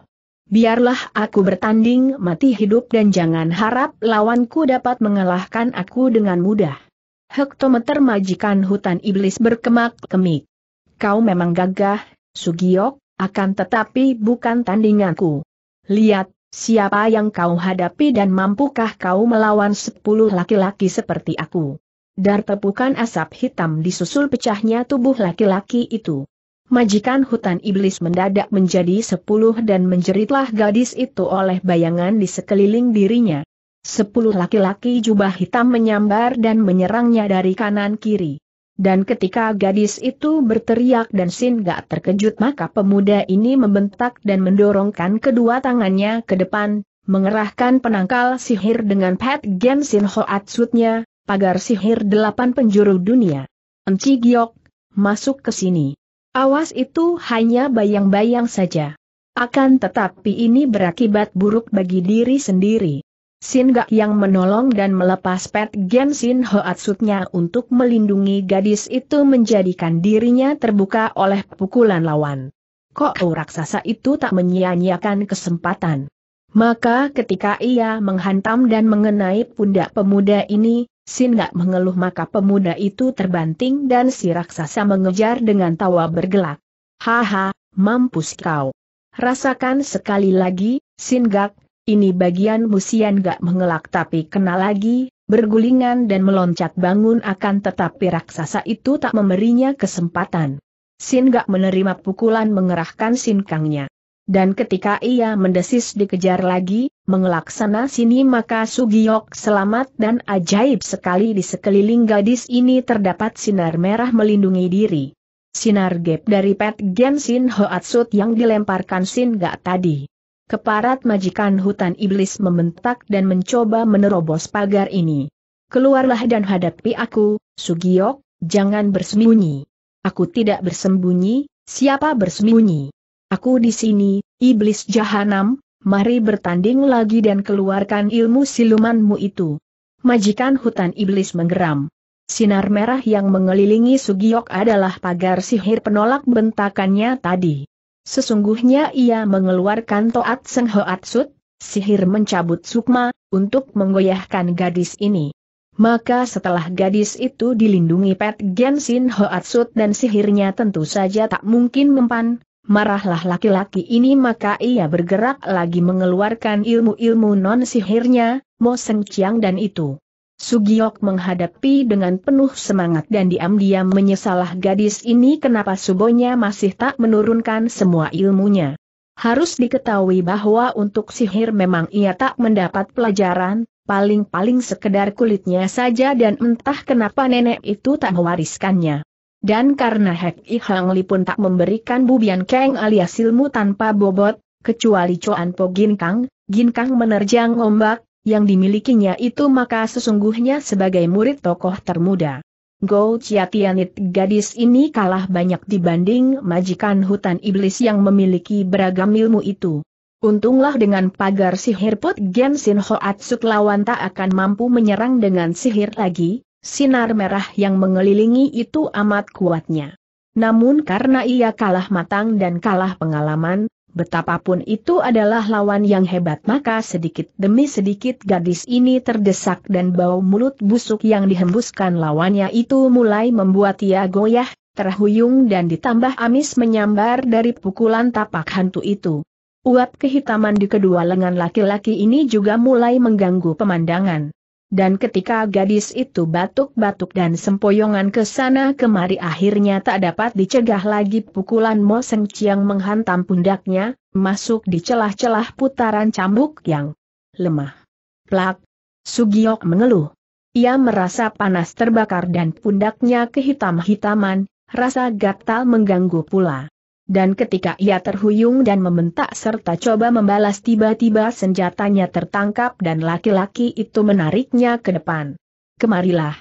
Biarlah aku bertanding mati hidup dan jangan harap lawanku dapat mengalahkan aku dengan mudah. Hektometer majikan hutan iblis berkemak-kemik. Kau memang gagah, Sugiok, akan tetapi bukan tandinganku. Lihat, siapa yang kau hadapi dan mampukah kau melawan sepuluh laki-laki seperti aku. Dar tepukan asap hitam disusul pecahnya tubuh laki-laki itu. Majikan hutan iblis mendadak menjadi sepuluh dan menjeritlah gadis itu oleh bayangan di sekeliling dirinya. Sepuluh laki-laki jubah hitam menyambar dan menyerangnya dari kanan kiri. Dan ketika gadis itu berteriak dan Sin gak terkejut maka pemuda ini membentak dan mendorongkan kedua tangannya ke depan, mengerahkan penangkal sihir dengan pet Pat Gensin Hoatsutnya, pagar sihir delapan penjuru dunia. Enci Giok, masuk ke sini. Awas itu hanya bayang-bayang saja. Akan tetapi ini berakibat buruk bagi diri sendiri. Sin Gak yang menolong dan melepas Pet Gen Sin Hoatsutnya untuk melindungi gadis itu menjadikan dirinya terbuka oleh pukulan lawan. Kok raksasa itu tak menyia-nyiakan kesempatan. Maka ketika ia menghantam dan mengenai pundak pemuda ini, gak mengeluh maka pemuda itu terbanting dan si raksasa mengejar dengan tawa bergelak. Haha, mampus kau. Rasakan sekali lagi, gak, ini bagian musian gak mengelak tapi kena lagi, bergulingan dan meloncat bangun akan tetapi raksasa itu tak memberinya kesempatan. gak menerima pukulan mengerahkan sinkangnya dan ketika ia mendesis dikejar lagi, mengelak sana sini maka Sugiyok selamat dan ajaib sekali di sekeliling gadis ini terdapat sinar merah melindungi diri. Sinar gap dari Pet Genshin Hoatsut yang dilemparkan Sin Gak tadi. Keparat majikan hutan iblis membentak dan mencoba menerobos pagar ini. Keluarlah dan hadapi aku, Sugiyok, jangan bersembunyi. Aku tidak bersembunyi, siapa bersembunyi? Aku di sini, iblis jahanam, mari bertanding lagi dan keluarkan ilmu silumanmu itu. Majikan hutan iblis menggeram. Sinar merah yang mengelilingi Sugiyok adalah pagar sihir penolak bentakannya tadi. Sesungguhnya ia mengeluarkan Toat Seng Hoatsut, sihir mencabut sukma, untuk menggoyahkan gadis ini. Maka setelah gadis itu dilindungi Pet Gensin Hoatsut dan sihirnya tentu saja tak mungkin mempan, Marahlah laki-laki ini maka ia bergerak lagi mengeluarkan ilmu-ilmu non-sihirnya, Mo Seng Chiang dan itu. Sugiok menghadapi dengan penuh semangat dan diam-diam menyesalah gadis ini kenapa subonya masih tak menurunkan semua ilmunya. Harus diketahui bahwa untuk sihir memang ia tak mendapat pelajaran, paling-paling sekedar kulitnya saja dan entah kenapa nenek itu tak mewariskannya. Dan karena Hek I Hang Li pun tak memberikan bubian keng alias ilmu tanpa bobot, kecuali Chuan Po Ginkang, Ginkang menerjang ombak, yang dimilikinya itu maka sesungguhnya sebagai murid tokoh termuda. Go Chiatianit gadis ini kalah banyak dibanding majikan hutan iblis yang memiliki beragam ilmu itu. Untunglah dengan pagar sihir Put Gen Sin Hoat lawan tak akan mampu menyerang dengan sihir lagi, Sinar merah yang mengelilingi itu amat kuatnya. Namun karena ia kalah matang dan kalah pengalaman, betapapun itu adalah lawan yang hebat maka sedikit demi sedikit gadis ini terdesak dan bau mulut busuk yang dihembuskan lawannya itu mulai membuat ia goyah, terhuyung dan ditambah amis menyambar dari pukulan tapak hantu itu. Uap kehitaman di kedua lengan laki-laki ini juga mulai mengganggu pemandangan. Dan ketika gadis itu batuk-batuk dan sempoyongan ke sana kemari akhirnya tak dapat dicegah lagi pukulan Mo Seng Chiang menghantam pundaknya, masuk di celah-celah putaran cambuk yang lemah. Plak! Sugiok mengeluh. Ia merasa panas terbakar dan pundaknya kehitam-hitaman, rasa gatal mengganggu pula dan ketika ia terhuyung dan membentak serta coba membalas tiba-tiba senjatanya tertangkap dan laki-laki itu menariknya ke depan. Kemarilah.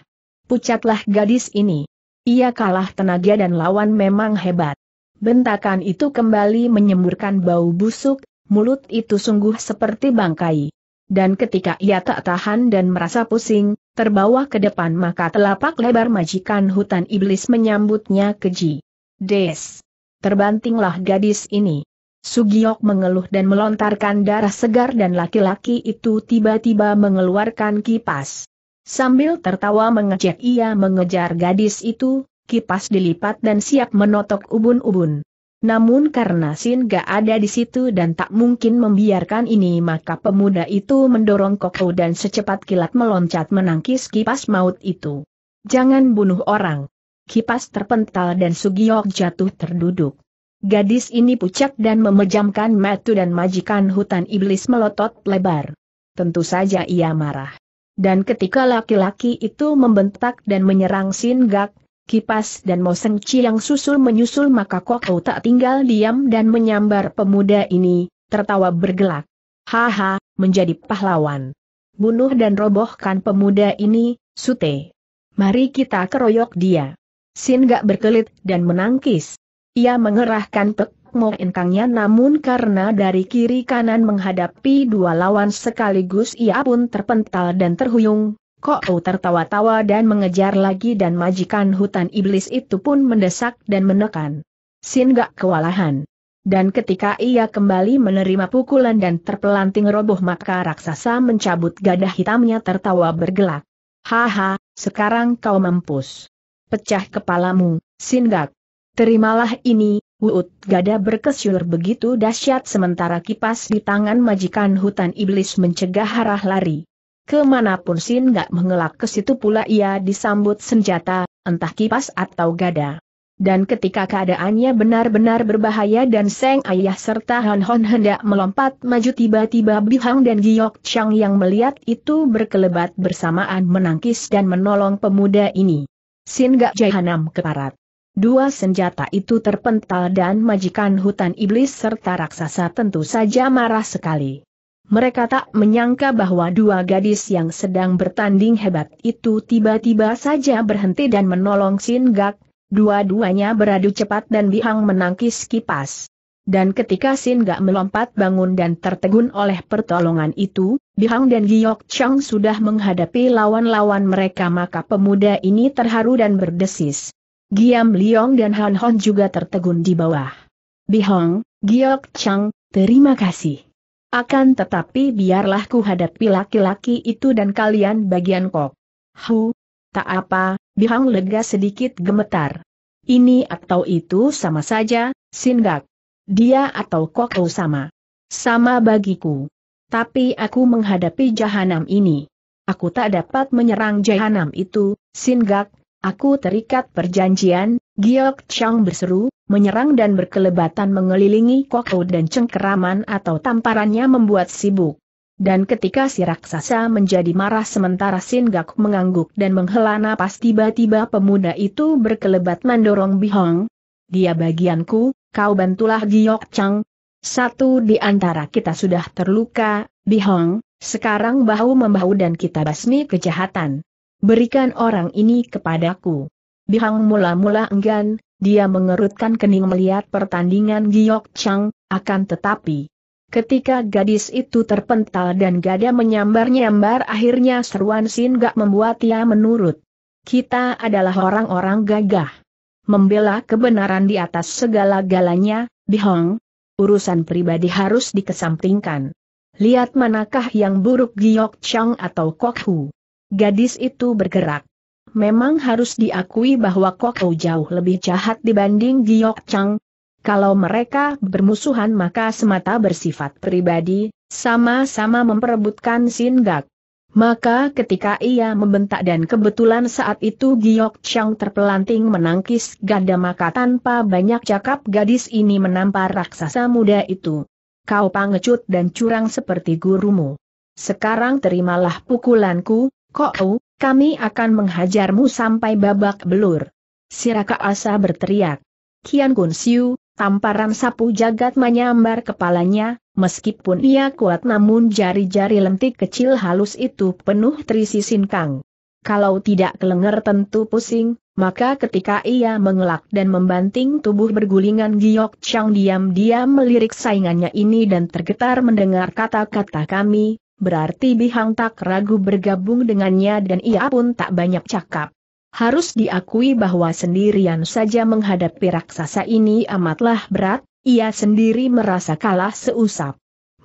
Pucatlah gadis ini. Ia kalah tenaga dan lawan memang hebat. Bentakan itu kembali menyemburkan bau busuk, mulut itu sungguh seperti bangkai. Dan ketika ia tak tahan dan merasa pusing, terbawa ke depan maka telapak lebar majikan hutan iblis menyambutnya keji. Des terbantinglah gadis ini. Sugiok mengeluh dan melontarkan darah segar dan laki-laki itu tiba-tiba mengeluarkan kipas. Sambil tertawa mengejek ia mengejar gadis itu, kipas dilipat dan siap menotok ubun-ubun. Namun karena Sin gak ada di situ dan tak mungkin membiarkan ini maka pemuda itu mendorong Koko dan secepat kilat meloncat menangkis kipas maut itu. Jangan bunuh orang kipas terpental dan Sugiyok jatuh terduduk. Gadis ini pucat dan memejamkan mata dan majikan hutan iblis melotot lebar. Tentu saja ia marah. Dan ketika laki-laki itu membentak dan menyerang Sin Gak, Kipas dan Moseng Chi yang susul menyusul maka kokou tak tinggal diam dan menyambar pemuda ini, tertawa bergelak. Haha, menjadi pahlawan. Bunuh dan robohkan pemuda ini, Sute. Mari kita keroyok dia. Sin gak berkelit dan menangkis. Ia mengerahkan pek Mo engkangnya namun karena dari kiri kanan menghadapi dua lawan sekaligus ia pun terpental dan terhuyung. Kau tertawa-tawa dan mengejar lagi dan majikan hutan iblis itu pun mendesak dan menekan. Sin gak kewalahan. Dan ketika ia kembali menerima pukulan dan terpelanting roboh maka raksasa mencabut gadah hitamnya tertawa bergelak. Haha, sekarang kau mampus pecah kepalamu, Singgak. Terimalah ini, Uut gada berkesyur begitu dahsyat sementara kipas di tangan majikan hutan iblis mencegah arah lari. Kemanapun Sin mengelak ke situ pula ia disambut senjata, entah kipas atau gada. Dan ketika keadaannya benar-benar berbahaya dan Seng Ayah serta Han Hon hendak melompat maju tiba-tiba Bihang dan Giok Chang yang melihat itu berkelebat bersamaan menangkis dan menolong pemuda ini. Gak Jahanam keparat. Dua senjata itu terpental dan majikan hutan iblis serta raksasa tentu saja marah sekali. Mereka tak menyangka bahwa dua gadis yang sedang bertanding hebat itu tiba-tiba saja berhenti dan menolong Gak, dua-duanya beradu cepat dan Bihang menangkis kipas dan ketika Sin Gak melompat bangun dan tertegun oleh pertolongan itu, Bihang dan Giok Chang sudah menghadapi lawan-lawan mereka maka pemuda ini terharu dan berdesis. Giam Liong dan Han Hon juga tertegun di bawah. Bihang, Giok Chang, terima kasih. Akan tetapi biarlah ku hadapi laki-laki itu dan kalian bagian kok. Hu, tak apa, Bihang lega sedikit gemetar. Ini atau itu sama saja, Sin gak. Dia atau Koko sama. Sama bagiku. Tapi aku menghadapi jahanam ini. Aku tak dapat menyerang jahanam itu, Singak, aku terikat perjanjian, Giok Chang berseru, menyerang dan berkelebatan mengelilingi Koko dan cengkeraman atau tamparannya membuat sibuk. Dan ketika si raksasa menjadi marah sementara Singak mengangguk dan menghela napas tiba-tiba pemuda itu berkelebat mendorong Bihong. Dia bagianku, kau bantulah Giok Chang. Satu di antara kita sudah terluka, Bihong, sekarang bahu-membahu dan kita basmi kejahatan. Berikan orang ini kepadaku. Bihong mula-mula enggan, dia mengerutkan kening melihat pertandingan Giok Chang, akan tetapi. Ketika gadis itu terpental dan gada menyambar-nyambar akhirnya seruan Sin gak membuat ia menurut. Kita adalah orang-orang gagah membela kebenaran di atas segala-galanya, Bihong, urusan pribadi harus dikesampingkan. Lihat manakah yang buruk Giok Chang atau Kok Hu. Gadis itu bergerak. Memang harus diakui bahwa Kok Hu jauh lebih jahat dibanding Giok Chang. Kalau mereka bermusuhan maka semata bersifat pribadi, sama-sama memperebutkan Sin Gak. Maka ketika ia membentak dan kebetulan saat itu Giok Chang terpelanting menangkis ganda maka tanpa banyak cakap gadis ini menampar raksasa muda itu. Kau pangecut dan curang seperti gurumu. Sekarang terimalah pukulanku, kau, kami akan menghajarmu sampai babak belur. Siraka Asa berteriak. Kian Kun Siu, Tamparan sapu jagat menyambar kepalanya, meskipun ia kuat namun jari-jari lentik kecil halus itu penuh terisi sinkang. Kalau tidak kelenger tentu pusing, maka ketika ia mengelak dan membanting tubuh bergulingan Giok Chang diam-diam melirik saingannya ini dan tergetar mendengar kata-kata kami, berarti Bihang tak ragu bergabung dengannya dan ia pun tak banyak cakap harus diakui bahwa sendirian saja menghadapi raksasa ini amatlah berat, ia sendiri merasa kalah seusap.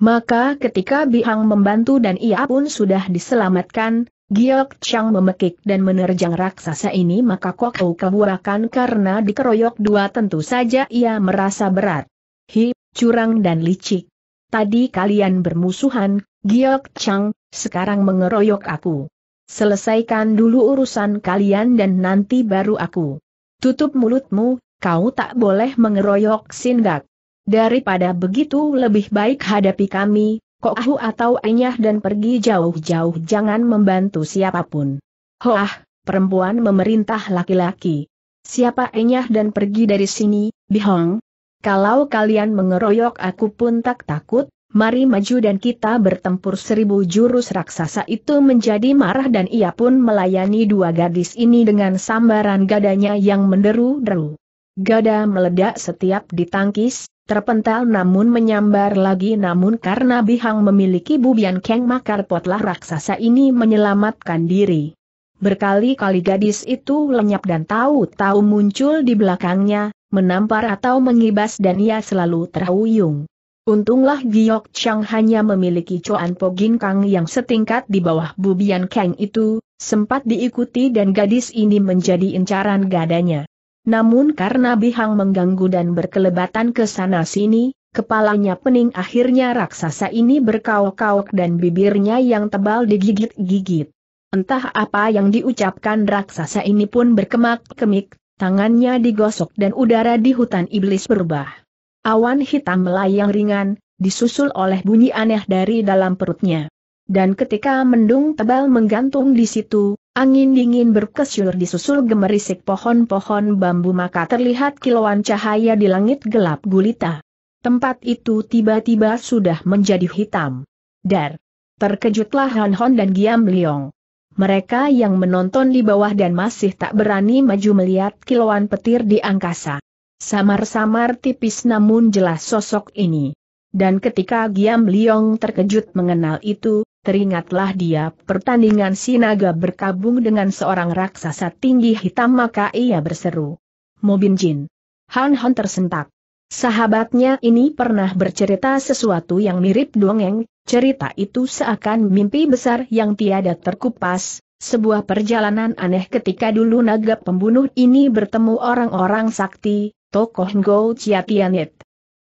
Maka ketika Bihang membantu dan ia pun sudah diselamatkan, Giok Chang memekik dan menerjang raksasa ini maka kau kebuakan karena dikeroyok dua tentu saja ia merasa berat. Hi, curang dan licik. Tadi kalian bermusuhan, Giok Chang, sekarang mengeroyok aku selesaikan dulu urusan kalian dan nanti baru aku. Tutup mulutmu, kau tak boleh mengeroyok sindak. Daripada begitu lebih baik hadapi kami, kok aku atau Enyah dan pergi jauh-jauh jangan membantu siapapun. Hoah, perempuan memerintah laki-laki. Siapa enyah dan pergi dari sini, Bihong? Kalau kalian mengeroyok aku pun tak takut, mari maju dan kita bertempur seribu jurus raksasa itu menjadi marah dan ia pun melayani dua gadis ini dengan sambaran gadanya yang menderu-deru. Gada meledak setiap ditangkis, terpental namun menyambar lagi namun karena Bihang memiliki bubian keng makar potlah raksasa ini menyelamatkan diri. Berkali-kali gadis itu lenyap dan tahu-tahu muncul di belakangnya, menampar atau mengibas dan ia selalu terhuyung. Untunglah Giok Chang hanya memiliki Chuan Po Gin Kang yang setingkat di bawah Bubian Kang itu, sempat diikuti dan gadis ini menjadi incaran gadanya. Namun karena Bihang mengganggu dan berkelebatan ke sana-sini, kepalanya pening akhirnya raksasa ini berkaok-kaok dan bibirnya yang tebal digigit-gigit. Entah apa yang diucapkan raksasa ini pun berkemak-kemik, tangannya digosok dan udara di hutan iblis berubah. Awan hitam melayang ringan, disusul oleh bunyi aneh dari dalam perutnya. Dan ketika mendung tebal menggantung di situ, angin dingin berkesyur disusul gemerisik pohon-pohon bambu maka terlihat kilauan cahaya di langit gelap gulita. Tempat itu tiba-tiba sudah menjadi hitam. Dar. Terkejutlah Han Hon dan Giam Liong. Mereka yang menonton di bawah dan masih tak berani maju melihat kilauan petir di angkasa. Samar-samar tipis namun jelas sosok ini. Dan ketika Giam Liong terkejut mengenal itu, teringatlah dia pertandingan sinaga berkabung dengan seorang raksasa tinggi hitam maka ia berseru. Mobin Jin. Han Han tersentak. Sahabatnya ini pernah bercerita sesuatu yang mirip dongeng, cerita itu seakan mimpi besar yang tiada terkupas, sebuah perjalanan aneh ketika dulu naga pembunuh ini bertemu orang-orang sakti, tokoh Ngo Chiatianet.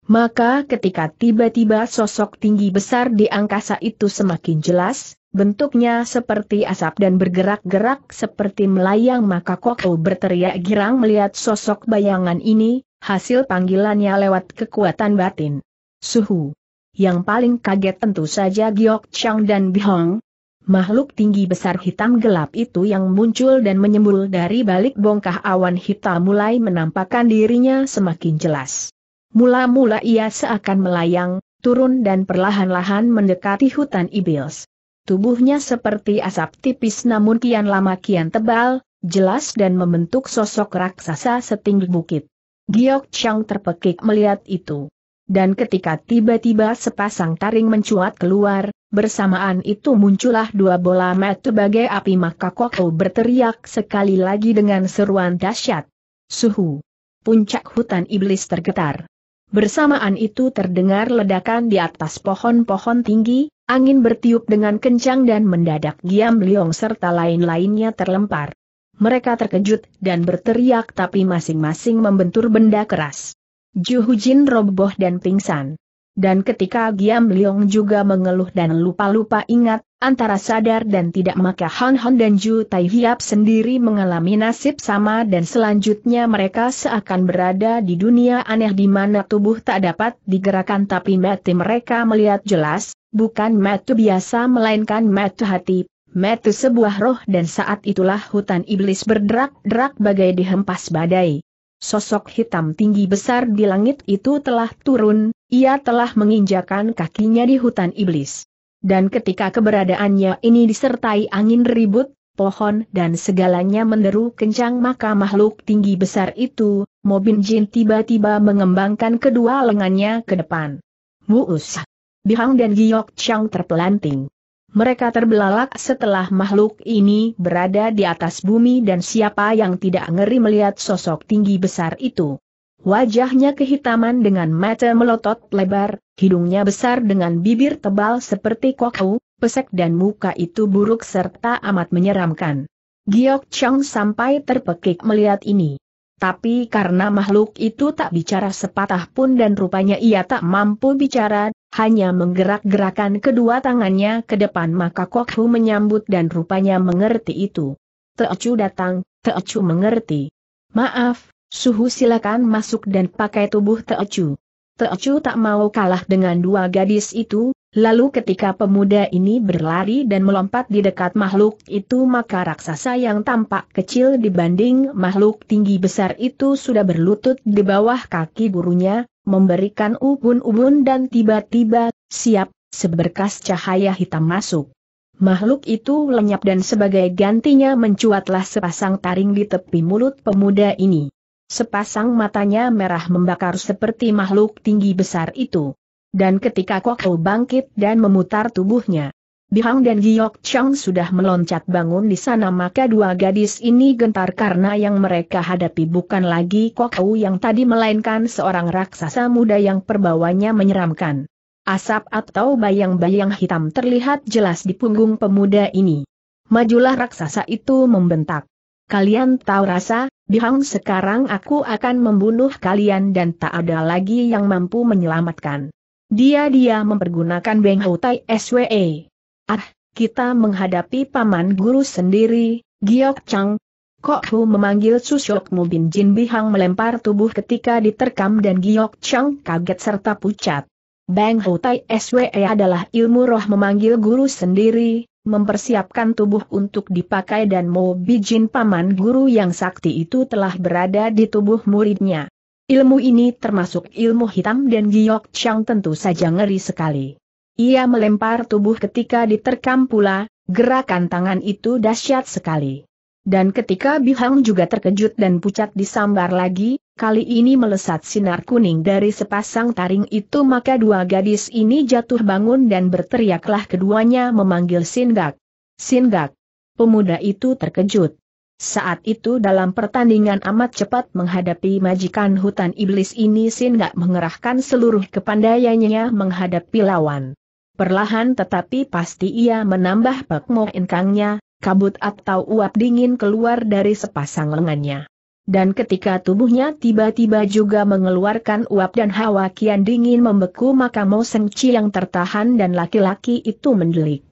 Maka ketika tiba-tiba sosok tinggi besar di angkasa itu semakin jelas, bentuknya seperti asap dan bergerak-gerak seperti melayang maka Koko berteriak girang melihat sosok bayangan ini, hasil panggilannya lewat kekuatan batin. Suhu. Yang paling kaget tentu saja Giok Chang dan Bihong, Makhluk tinggi besar hitam gelap itu yang muncul dan menyembul dari balik bongkah awan hitam mulai menampakkan dirinya semakin jelas. Mula-mula ia seakan melayang, turun dan perlahan-lahan mendekati hutan iblis. Tubuhnya seperti asap tipis namun kian lama kian tebal, jelas dan membentuk sosok raksasa setinggi bukit. Giok Chang terpekik melihat itu dan ketika tiba-tiba sepasang taring mencuat keluar, bersamaan itu muncullah dua bola mata sebagai api maka Koko berteriak sekali lagi dengan seruan dahsyat. Suhu! Puncak hutan iblis tergetar. Bersamaan itu terdengar ledakan di atas pohon-pohon tinggi, angin bertiup dengan kencang dan mendadak Giam Liong serta lain-lainnya terlempar. Mereka terkejut dan berteriak tapi masing-masing membentur benda keras. Ju Jin roboh dan pingsan. Dan ketika Giam Leong juga mengeluh dan lupa-lupa ingat, antara sadar dan tidak maka Han Han dan Ju Tai Hiap sendiri mengalami nasib sama dan selanjutnya mereka seakan berada di dunia aneh di mana tubuh tak dapat digerakkan tapi mati mereka melihat jelas, bukan mati biasa melainkan mati hati, mati sebuah roh dan saat itulah hutan iblis berderak-derak bagai dihempas badai sosok hitam tinggi besar di langit itu telah turun, ia telah menginjakan kakinya di hutan iblis. Dan ketika keberadaannya ini disertai angin ribut, pohon dan segalanya menderu kencang maka makhluk tinggi besar itu, Mobin Jin tiba-tiba mengembangkan kedua lengannya ke depan. Muus! Bihang dan Giok Chang terpelanting. Mereka terbelalak setelah makhluk ini berada di atas bumi dan siapa yang tidak ngeri melihat sosok tinggi besar itu. Wajahnya kehitaman dengan mata melotot lebar, hidungnya besar dengan bibir tebal seperti kokau, pesek dan muka itu buruk serta amat menyeramkan. Giok Chang sampai terpekik melihat ini. Tapi karena makhluk itu tak bicara sepatah pun dan rupanya ia tak mampu bicara, hanya menggerak-gerakan kedua tangannya ke depan maka Hu menyambut dan rupanya mengerti itu. Teocu datang, Teocu mengerti. Maaf, suhu silakan masuk dan pakai tubuh Teocu. Teocu tak mau kalah dengan dua gadis itu, lalu ketika pemuda ini berlari dan melompat di dekat makhluk itu maka raksasa yang tampak kecil dibanding makhluk tinggi besar itu sudah berlutut di bawah kaki gurunya, memberikan ubun-ubun dan tiba-tiba, siap, seberkas cahaya hitam masuk. Makhluk itu lenyap dan sebagai gantinya mencuatlah sepasang taring di tepi mulut pemuda ini. Sepasang matanya merah membakar seperti makhluk tinggi besar itu. Dan ketika Koko bangkit dan memutar tubuhnya, Bihang dan Giok Chang sudah meloncat bangun di sana maka dua gadis ini gentar karena yang mereka hadapi bukan lagi Koko yang tadi melainkan seorang raksasa muda yang perbawanya menyeramkan. Asap atau bayang-bayang hitam terlihat jelas di punggung pemuda ini. Majulah raksasa itu membentak. Kalian tahu rasa, Bihang sekarang aku akan membunuh kalian dan tak ada lagi yang mampu menyelamatkan. Dia-dia mempergunakan Beng Tai SWE. Ah, kita menghadapi paman guru sendiri, Giok Chang. Kok Hu memanggil Susyok Mubin Jin Bihang melempar tubuh ketika diterkam dan Giok Chang kaget serta pucat. Beng Tai SWE adalah ilmu roh memanggil guru sendiri, mempersiapkan tubuh untuk dipakai dan Mo Bijin Paman Guru yang sakti itu telah berada di tubuh muridnya. Ilmu ini termasuk ilmu hitam dan Giok Chang tentu saja ngeri sekali. Ia melempar tubuh ketika diterkam pula, gerakan tangan itu dahsyat sekali. Dan ketika Bihang juga terkejut dan pucat disambar lagi, kali ini melesat sinar kuning dari sepasang taring itu maka dua gadis ini jatuh bangun dan berteriaklah keduanya memanggil Sindak. Sindak. Pemuda itu terkejut. Saat itu dalam pertandingan amat cepat menghadapi majikan hutan iblis ini Sindak mengerahkan seluruh kepandaiannya menghadapi lawan. Perlahan tetapi pasti ia menambah pekmo inkangnya, kabut atau uap dingin keluar dari sepasang lengannya dan ketika tubuhnya tiba-tiba juga mengeluarkan uap dan hawa kian dingin membeku maka Mo Seng Chi yang tertahan dan laki-laki itu mendelik.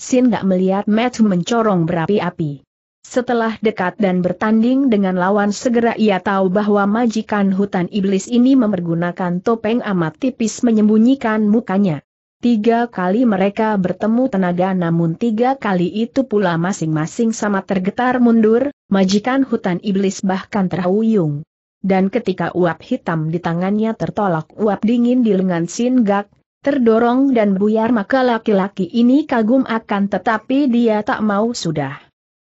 Sin gak melihat Matt mencorong berapi-api. Setelah dekat dan bertanding dengan lawan segera ia tahu bahwa majikan hutan iblis ini memergunakan topeng amat tipis menyembunyikan mukanya. Tiga kali mereka bertemu tenaga namun tiga kali itu pula masing-masing sama tergetar mundur, majikan hutan iblis bahkan terhuyung. Dan ketika uap hitam di tangannya tertolak uap dingin di lengan singgak, terdorong dan buyar maka laki-laki ini kagum akan tetapi dia tak mau sudah.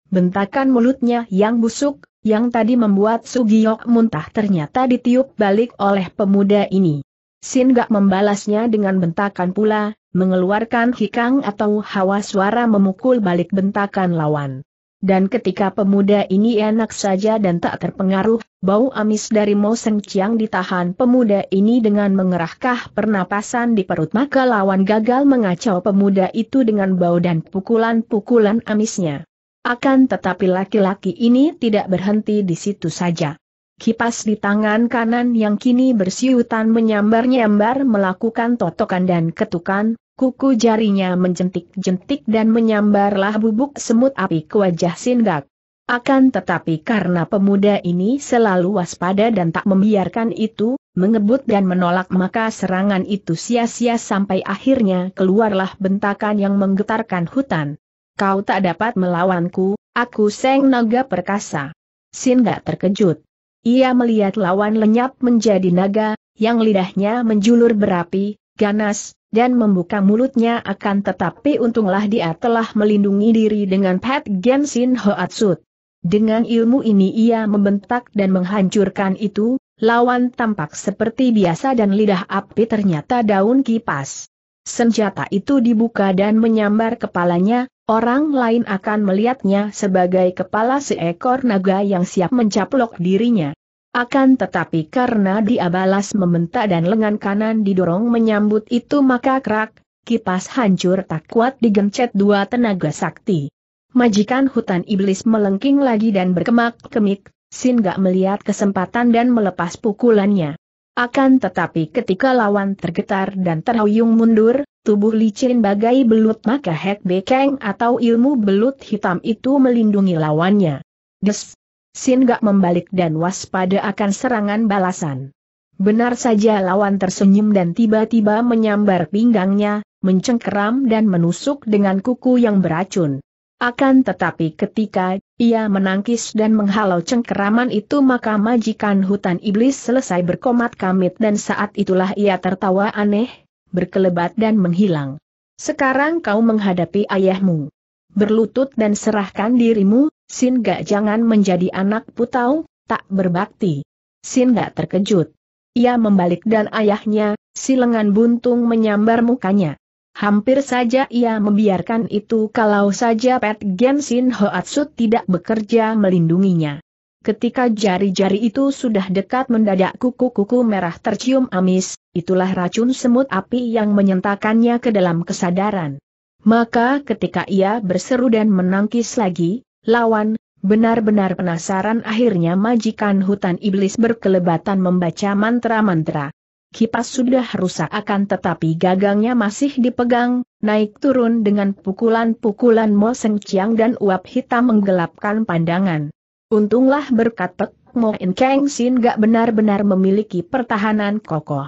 Bentakan mulutnya yang busuk, yang tadi membuat Sugiyok muntah ternyata ditiup balik oleh pemuda ini. Sin Gak membalasnya dengan bentakan pula, mengeluarkan hikang atau hawa suara memukul balik bentakan lawan. Dan ketika pemuda ini enak saja dan tak terpengaruh, bau amis dari Mo Seng Chiang ditahan pemuda ini dengan mengerahkah pernapasan di perut maka lawan gagal mengacau pemuda itu dengan bau dan pukulan-pukulan amisnya. Akan tetapi laki-laki ini tidak berhenti di situ saja. Kipas di tangan kanan yang kini bersiutan menyambar-nyambar melakukan totokan dan ketukan, kuku jarinya menjentik-jentik dan menyambarlah bubuk semut api ke wajah Sindak. Akan tetapi karena pemuda ini selalu waspada dan tak membiarkan itu, mengebut dan menolak maka serangan itu sia-sia sampai akhirnya keluarlah bentakan yang menggetarkan hutan. Kau tak dapat melawanku, aku Seng Naga Perkasa. Singgak terkejut. Ia melihat lawan lenyap menjadi naga, yang lidahnya menjulur berapi, ganas, dan membuka mulutnya akan tetapi untunglah dia telah melindungi diri dengan Pat Genshin Hoatsut. Dengan ilmu ini ia membentak dan menghancurkan itu, lawan tampak seperti biasa dan lidah api ternyata daun kipas. Senjata itu dibuka dan menyambar kepalanya, orang lain akan melihatnya sebagai kepala seekor naga yang siap mencaplok dirinya. Akan tetapi karena dia balas membentak dan lengan kanan didorong menyambut itu maka krak, kipas hancur tak kuat digencet dua tenaga sakti. Majikan hutan iblis melengking lagi dan berkemak-kemik, Sin gak melihat kesempatan dan melepas pukulannya. Akan tetapi ketika lawan tergetar dan terhuyung mundur, tubuh licin bagai belut maka Hek Bekeng atau ilmu belut hitam itu melindungi lawannya. Des! Sin gak membalik dan waspada akan serangan balasan. Benar saja lawan tersenyum dan tiba-tiba menyambar pinggangnya, mencengkeram dan menusuk dengan kuku yang beracun. Akan tetapi ketika ia menangkis dan menghalau cengkeraman itu maka majikan hutan iblis selesai berkomat kamit dan saat itulah ia tertawa aneh, berkelebat dan menghilang. Sekarang kau menghadapi ayahmu. Berlutut dan serahkan dirimu, Singa jangan menjadi anak putau, tak berbakti. Singa terkejut. Ia membalik dan ayahnya, si lengan buntung menyambar mukanya. Hampir saja ia membiarkan itu kalau saja Pet Genshin Hoatsu tidak bekerja melindunginya. Ketika jari-jari itu sudah dekat mendadak kuku-kuku merah tercium amis, itulah racun semut api yang menyentakannya ke dalam kesadaran. Maka ketika ia berseru dan menangkis lagi, lawan, benar-benar penasaran akhirnya majikan hutan iblis berkelebatan membaca mantra-mantra kipas sudah rusak akan tetapi gagangnya masih dipegang, naik turun dengan pukulan-pukulan Mo Seng Chiang dan uap hitam menggelapkan pandangan. Untunglah berkat Pek Mo In Kang Sin gak benar-benar memiliki pertahanan kokoh.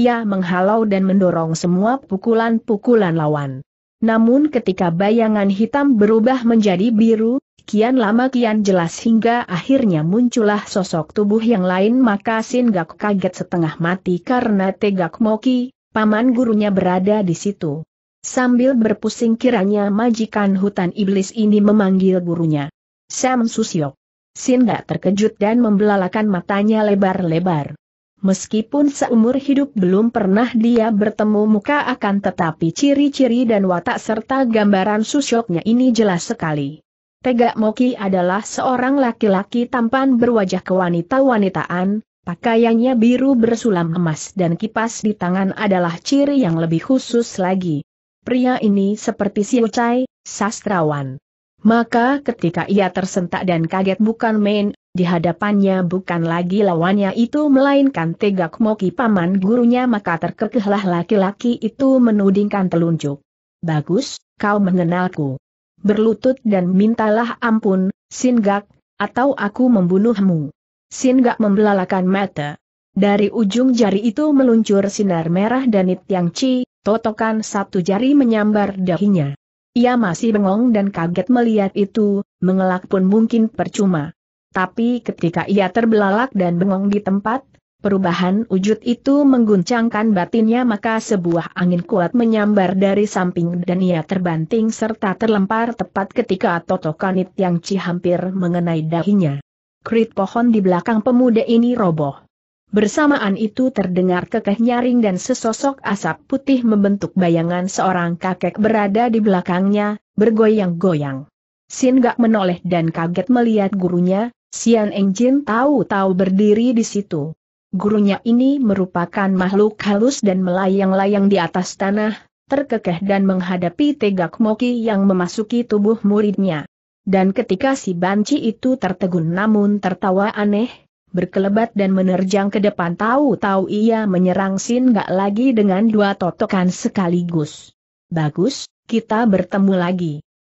Ia menghalau dan mendorong semua pukulan-pukulan lawan. Namun ketika bayangan hitam berubah menjadi biru, Kian lama kian jelas hingga akhirnya muncullah sosok tubuh yang lain maka Sin Gak kaget setengah mati karena Tegak Moki, paman gurunya berada di situ. Sambil berpusing kiranya majikan hutan iblis ini memanggil gurunya. Sam Susyok. Sin Gak terkejut dan membelalakan matanya lebar-lebar. Meskipun seumur hidup belum pernah dia bertemu muka akan tetapi ciri-ciri dan watak serta gambaran susyoknya ini jelas sekali. Tegak Moki adalah seorang laki-laki tampan berwajah kewanita-wanitaan, pakaiannya biru bersulam emas dan kipas di tangan adalah ciri yang lebih khusus lagi. Pria ini seperti Xiu Chai, sastrawan. Maka ketika ia tersentak dan kaget bukan main, di hadapannya bukan lagi lawannya itu melainkan tegak moki paman gurunya maka terkekehlah laki-laki itu menudingkan telunjuk. Bagus, kau mengenalku berlutut dan mintalah ampun, Singak, atau aku membunuhmu. Singak membelalakan mata. Dari ujung jari itu meluncur sinar merah dan Yang Ci, totokan satu jari menyambar dahinya. Ia masih bengong dan kaget melihat itu, mengelak pun mungkin percuma. Tapi ketika ia terbelalak dan bengong di tempat, Perubahan wujud itu mengguncangkan batinnya maka sebuah angin kuat menyambar dari samping dan ia terbanting serta terlempar tepat ketika Toto Kanit yang cihampir hampir mengenai dahinya. Krit pohon di belakang pemuda ini roboh. Bersamaan itu terdengar kekeh nyaring dan sesosok asap putih membentuk bayangan seorang kakek berada di belakangnya, bergoyang-goyang. Sin gak menoleh dan kaget melihat gurunya, Sian Engjin tahu-tahu berdiri di situ gurunya ini merupakan makhluk halus dan melayang-layang di atas tanah, terkekeh dan menghadapi tegak moki yang memasuki tubuh muridnya. Dan ketika si banci itu tertegun namun tertawa aneh, berkelebat dan menerjang ke depan tahu-tahu ia menyerang Sin gak lagi dengan dua totokan sekaligus. Bagus, kita bertemu lagi.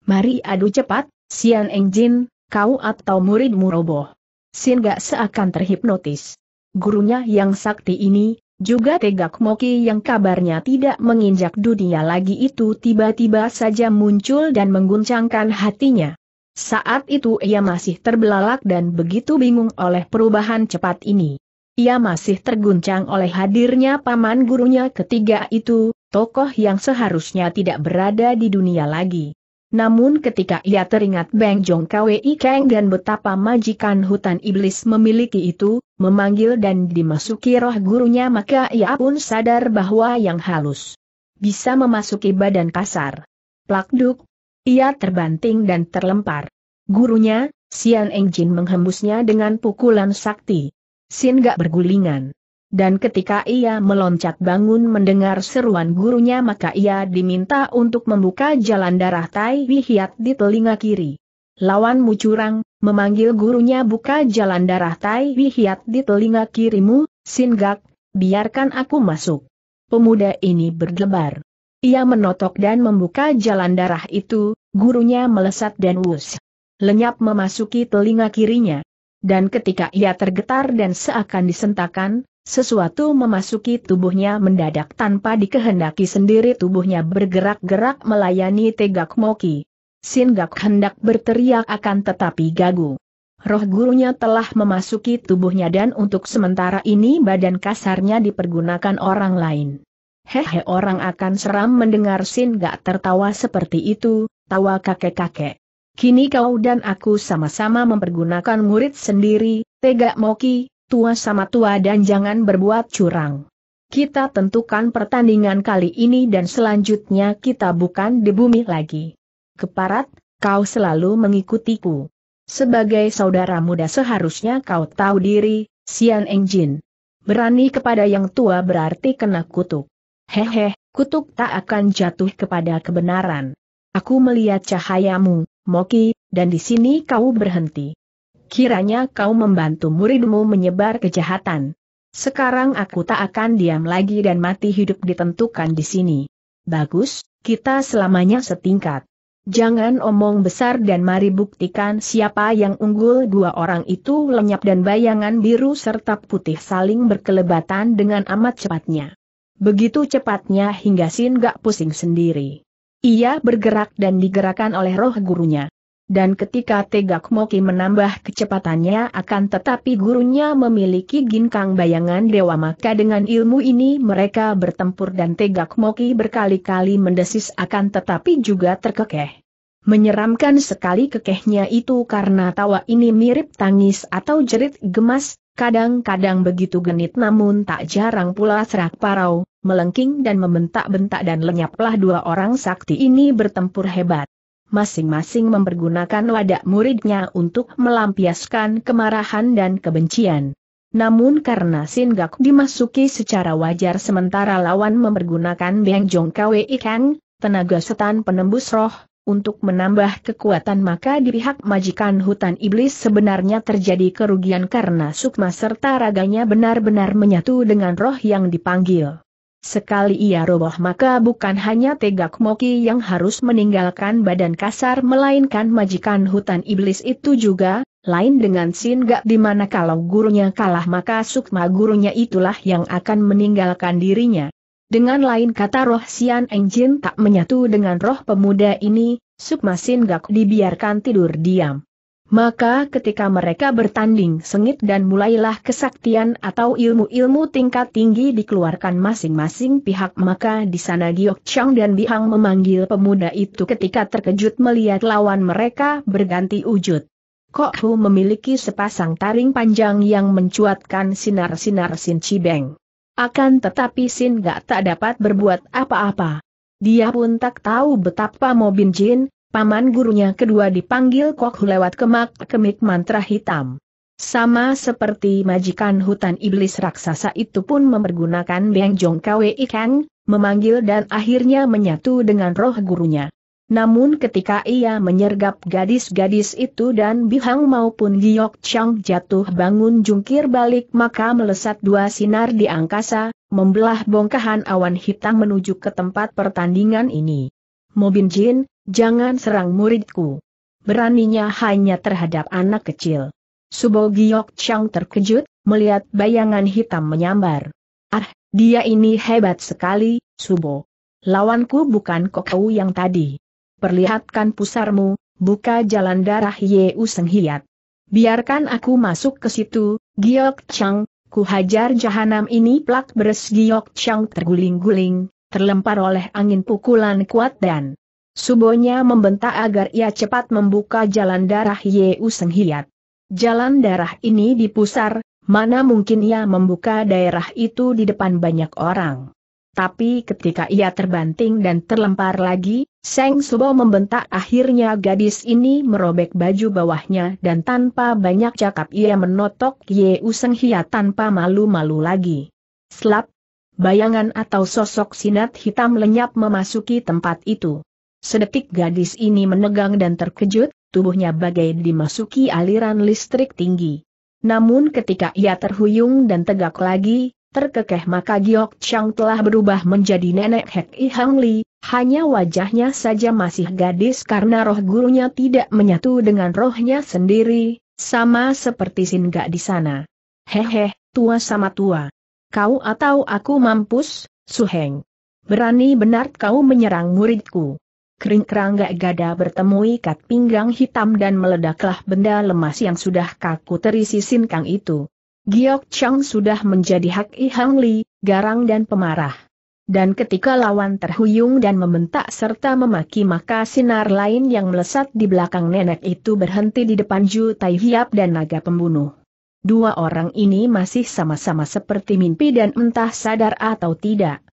Mari adu cepat, Sian Engjin, kau atau muridmu roboh. Sin gak seakan terhipnotis gurunya yang sakti ini, juga Tegak Moki yang kabarnya tidak menginjak dunia lagi itu tiba-tiba saja muncul dan mengguncangkan hatinya. Saat itu ia masih terbelalak dan begitu bingung oleh perubahan cepat ini. Ia masih terguncang oleh hadirnya paman gurunya ketiga itu, tokoh yang seharusnya tidak berada di dunia lagi. Namun ketika ia teringat Beng Jong Kwei Kang dan betapa majikan hutan iblis memiliki itu, memanggil dan dimasuki roh gurunya maka ia pun sadar bahwa yang halus bisa memasuki badan kasar. Plakduk, ia terbanting dan terlempar. Gurunya, Sian Engjin menghembusnya dengan pukulan sakti. Sin gak bergulingan dan ketika ia meloncat bangun mendengar seruan gurunya maka ia diminta untuk membuka jalan darah Tai Wihiat di telinga kiri. Lawanmu curang, memanggil gurunya buka jalan darah Tai Wihiat di telinga kirimu, Singak, biarkan aku masuk. Pemuda ini berdebar. Ia menotok dan membuka jalan darah itu, gurunya melesat dan wus. Lenyap memasuki telinga kirinya. Dan ketika ia tergetar dan seakan disentakan, sesuatu memasuki tubuhnya mendadak tanpa dikehendaki sendiri tubuhnya bergerak-gerak melayani Tegak Moki. Sin gak hendak berteriak akan tetapi gagu. Roh gurunya telah memasuki tubuhnya dan untuk sementara ini badan kasarnya dipergunakan orang lain. Hehe orang akan seram mendengar Sin gak tertawa seperti itu, tawa kakek-kakek. Kini kau dan aku sama-sama mempergunakan murid sendiri, Tegak Moki, tua sama tua dan jangan berbuat curang. Kita tentukan pertandingan kali ini dan selanjutnya kita bukan di bumi lagi. Keparat, kau selalu mengikutiku. Sebagai saudara muda seharusnya kau tahu diri, Sian Engjin. Berani kepada yang tua berarti kena kutuk. Hehe, kutuk tak akan jatuh kepada kebenaran. Aku melihat cahayamu, Moki, dan di sini kau berhenti kiranya kau membantu muridmu menyebar kejahatan. Sekarang aku tak akan diam lagi dan mati hidup ditentukan di sini. Bagus, kita selamanya setingkat. Jangan omong besar dan mari buktikan siapa yang unggul dua orang itu lenyap dan bayangan biru serta putih saling berkelebatan dengan amat cepatnya. Begitu cepatnya hingga Sin gak pusing sendiri. Ia bergerak dan digerakkan oleh roh gurunya dan ketika Tegak Moki menambah kecepatannya akan tetapi gurunya memiliki ginkang bayangan dewa maka dengan ilmu ini mereka bertempur dan Tegak Moki berkali-kali mendesis akan tetapi juga terkekeh. Menyeramkan sekali kekehnya itu karena tawa ini mirip tangis atau jerit gemas, kadang-kadang begitu genit namun tak jarang pula serak parau, melengking dan membentak-bentak dan lenyaplah dua orang sakti ini bertempur hebat masing-masing mempergunakan wadah muridnya untuk melampiaskan kemarahan dan kebencian. Namun karena Singgak dimasuki secara wajar sementara lawan mempergunakan Beng Jong Kwe Ikan, tenaga setan penembus roh, untuk menambah kekuatan maka di pihak majikan hutan iblis sebenarnya terjadi kerugian karena sukma serta raganya benar-benar menyatu dengan roh yang dipanggil. Sekali ia roboh maka bukan hanya Tegak Moki yang harus meninggalkan badan kasar melainkan majikan hutan iblis itu juga, lain dengan Singgak di mana kalau gurunya kalah maka sukma gurunya itulah yang akan meninggalkan dirinya. Dengan lain kata roh Sian Enjin tak menyatu dengan roh pemuda ini, sukma Gak dibiarkan tidur diam. Maka ketika mereka bertanding sengit dan mulailah kesaktian atau ilmu-ilmu tingkat tinggi dikeluarkan masing-masing pihak maka di sana Giok Chang dan Bihang memanggil pemuda itu ketika terkejut melihat lawan mereka berganti wujud. Kok Hu memiliki sepasang taring panjang yang mencuatkan sinar-sinar Sin Cibeng. Akan tetapi Sin gak tak dapat berbuat apa-apa. Dia pun tak tahu betapa Mo Bin Jin, paman gurunya kedua dipanggil Kok lewat kemak kemik mantra hitam. Sama seperti majikan hutan iblis raksasa itu pun mempergunakan Beng Jong Kwe Ikang, memanggil dan akhirnya menyatu dengan roh gurunya. Namun ketika ia menyergap gadis-gadis itu dan Bihang maupun Giok Chang jatuh bangun jungkir balik maka melesat dua sinar di angkasa, membelah bongkahan awan hitam menuju ke tempat pertandingan ini. Mobin Jin, jangan serang muridku. Beraninya hanya terhadap anak kecil. Subo Giok Chang terkejut, melihat bayangan hitam menyambar. Ah, dia ini hebat sekali, Subo. Lawanku bukan kokau yang tadi. Perlihatkan pusarmu, buka jalan darah Yeu Seng Hiat. Biarkan aku masuk ke situ, Giok Chang, ku hajar jahanam ini plak beres Giok Chang terguling-guling, terlempar oleh angin pukulan kuat dan Subonya membentak agar ia cepat membuka jalan darah Ye Seng Hiat. Jalan darah ini dipusar, mana mungkin ia membuka daerah itu di depan banyak orang. Tapi ketika ia terbanting dan terlempar lagi, Seng Subo membentak akhirnya gadis ini merobek baju bawahnya dan tanpa banyak cakap ia menotok Ye Seng Hiat tanpa malu-malu lagi. Slap, bayangan atau sosok sinat hitam lenyap memasuki tempat itu. Sedetik gadis ini menegang dan terkejut, tubuhnya bagai dimasuki aliran listrik tinggi. Namun ketika ia terhuyung dan tegak lagi, terkekeh maka Giok Chang telah berubah menjadi nenek Hek I Hang Li, hanya wajahnya saja masih gadis karena roh gurunya tidak menyatu dengan rohnya sendiri, sama seperti Singa di sana. Hehe, tua sama tua. Kau atau aku mampus, Suheng. Berani benar kau menyerang muridku. Kering kerangga gada bertemu ikat pinggang hitam dan meledaklah benda lemas yang sudah kaku terisi sinkang itu. Giok Chang sudah menjadi hak I Li, garang dan pemarah. Dan ketika lawan terhuyung dan membentak serta memaki maka sinar lain yang melesat di belakang nenek itu berhenti di depan Ju Tai Hiap dan naga pembunuh. Dua orang ini masih sama-sama seperti mimpi dan entah sadar atau tidak.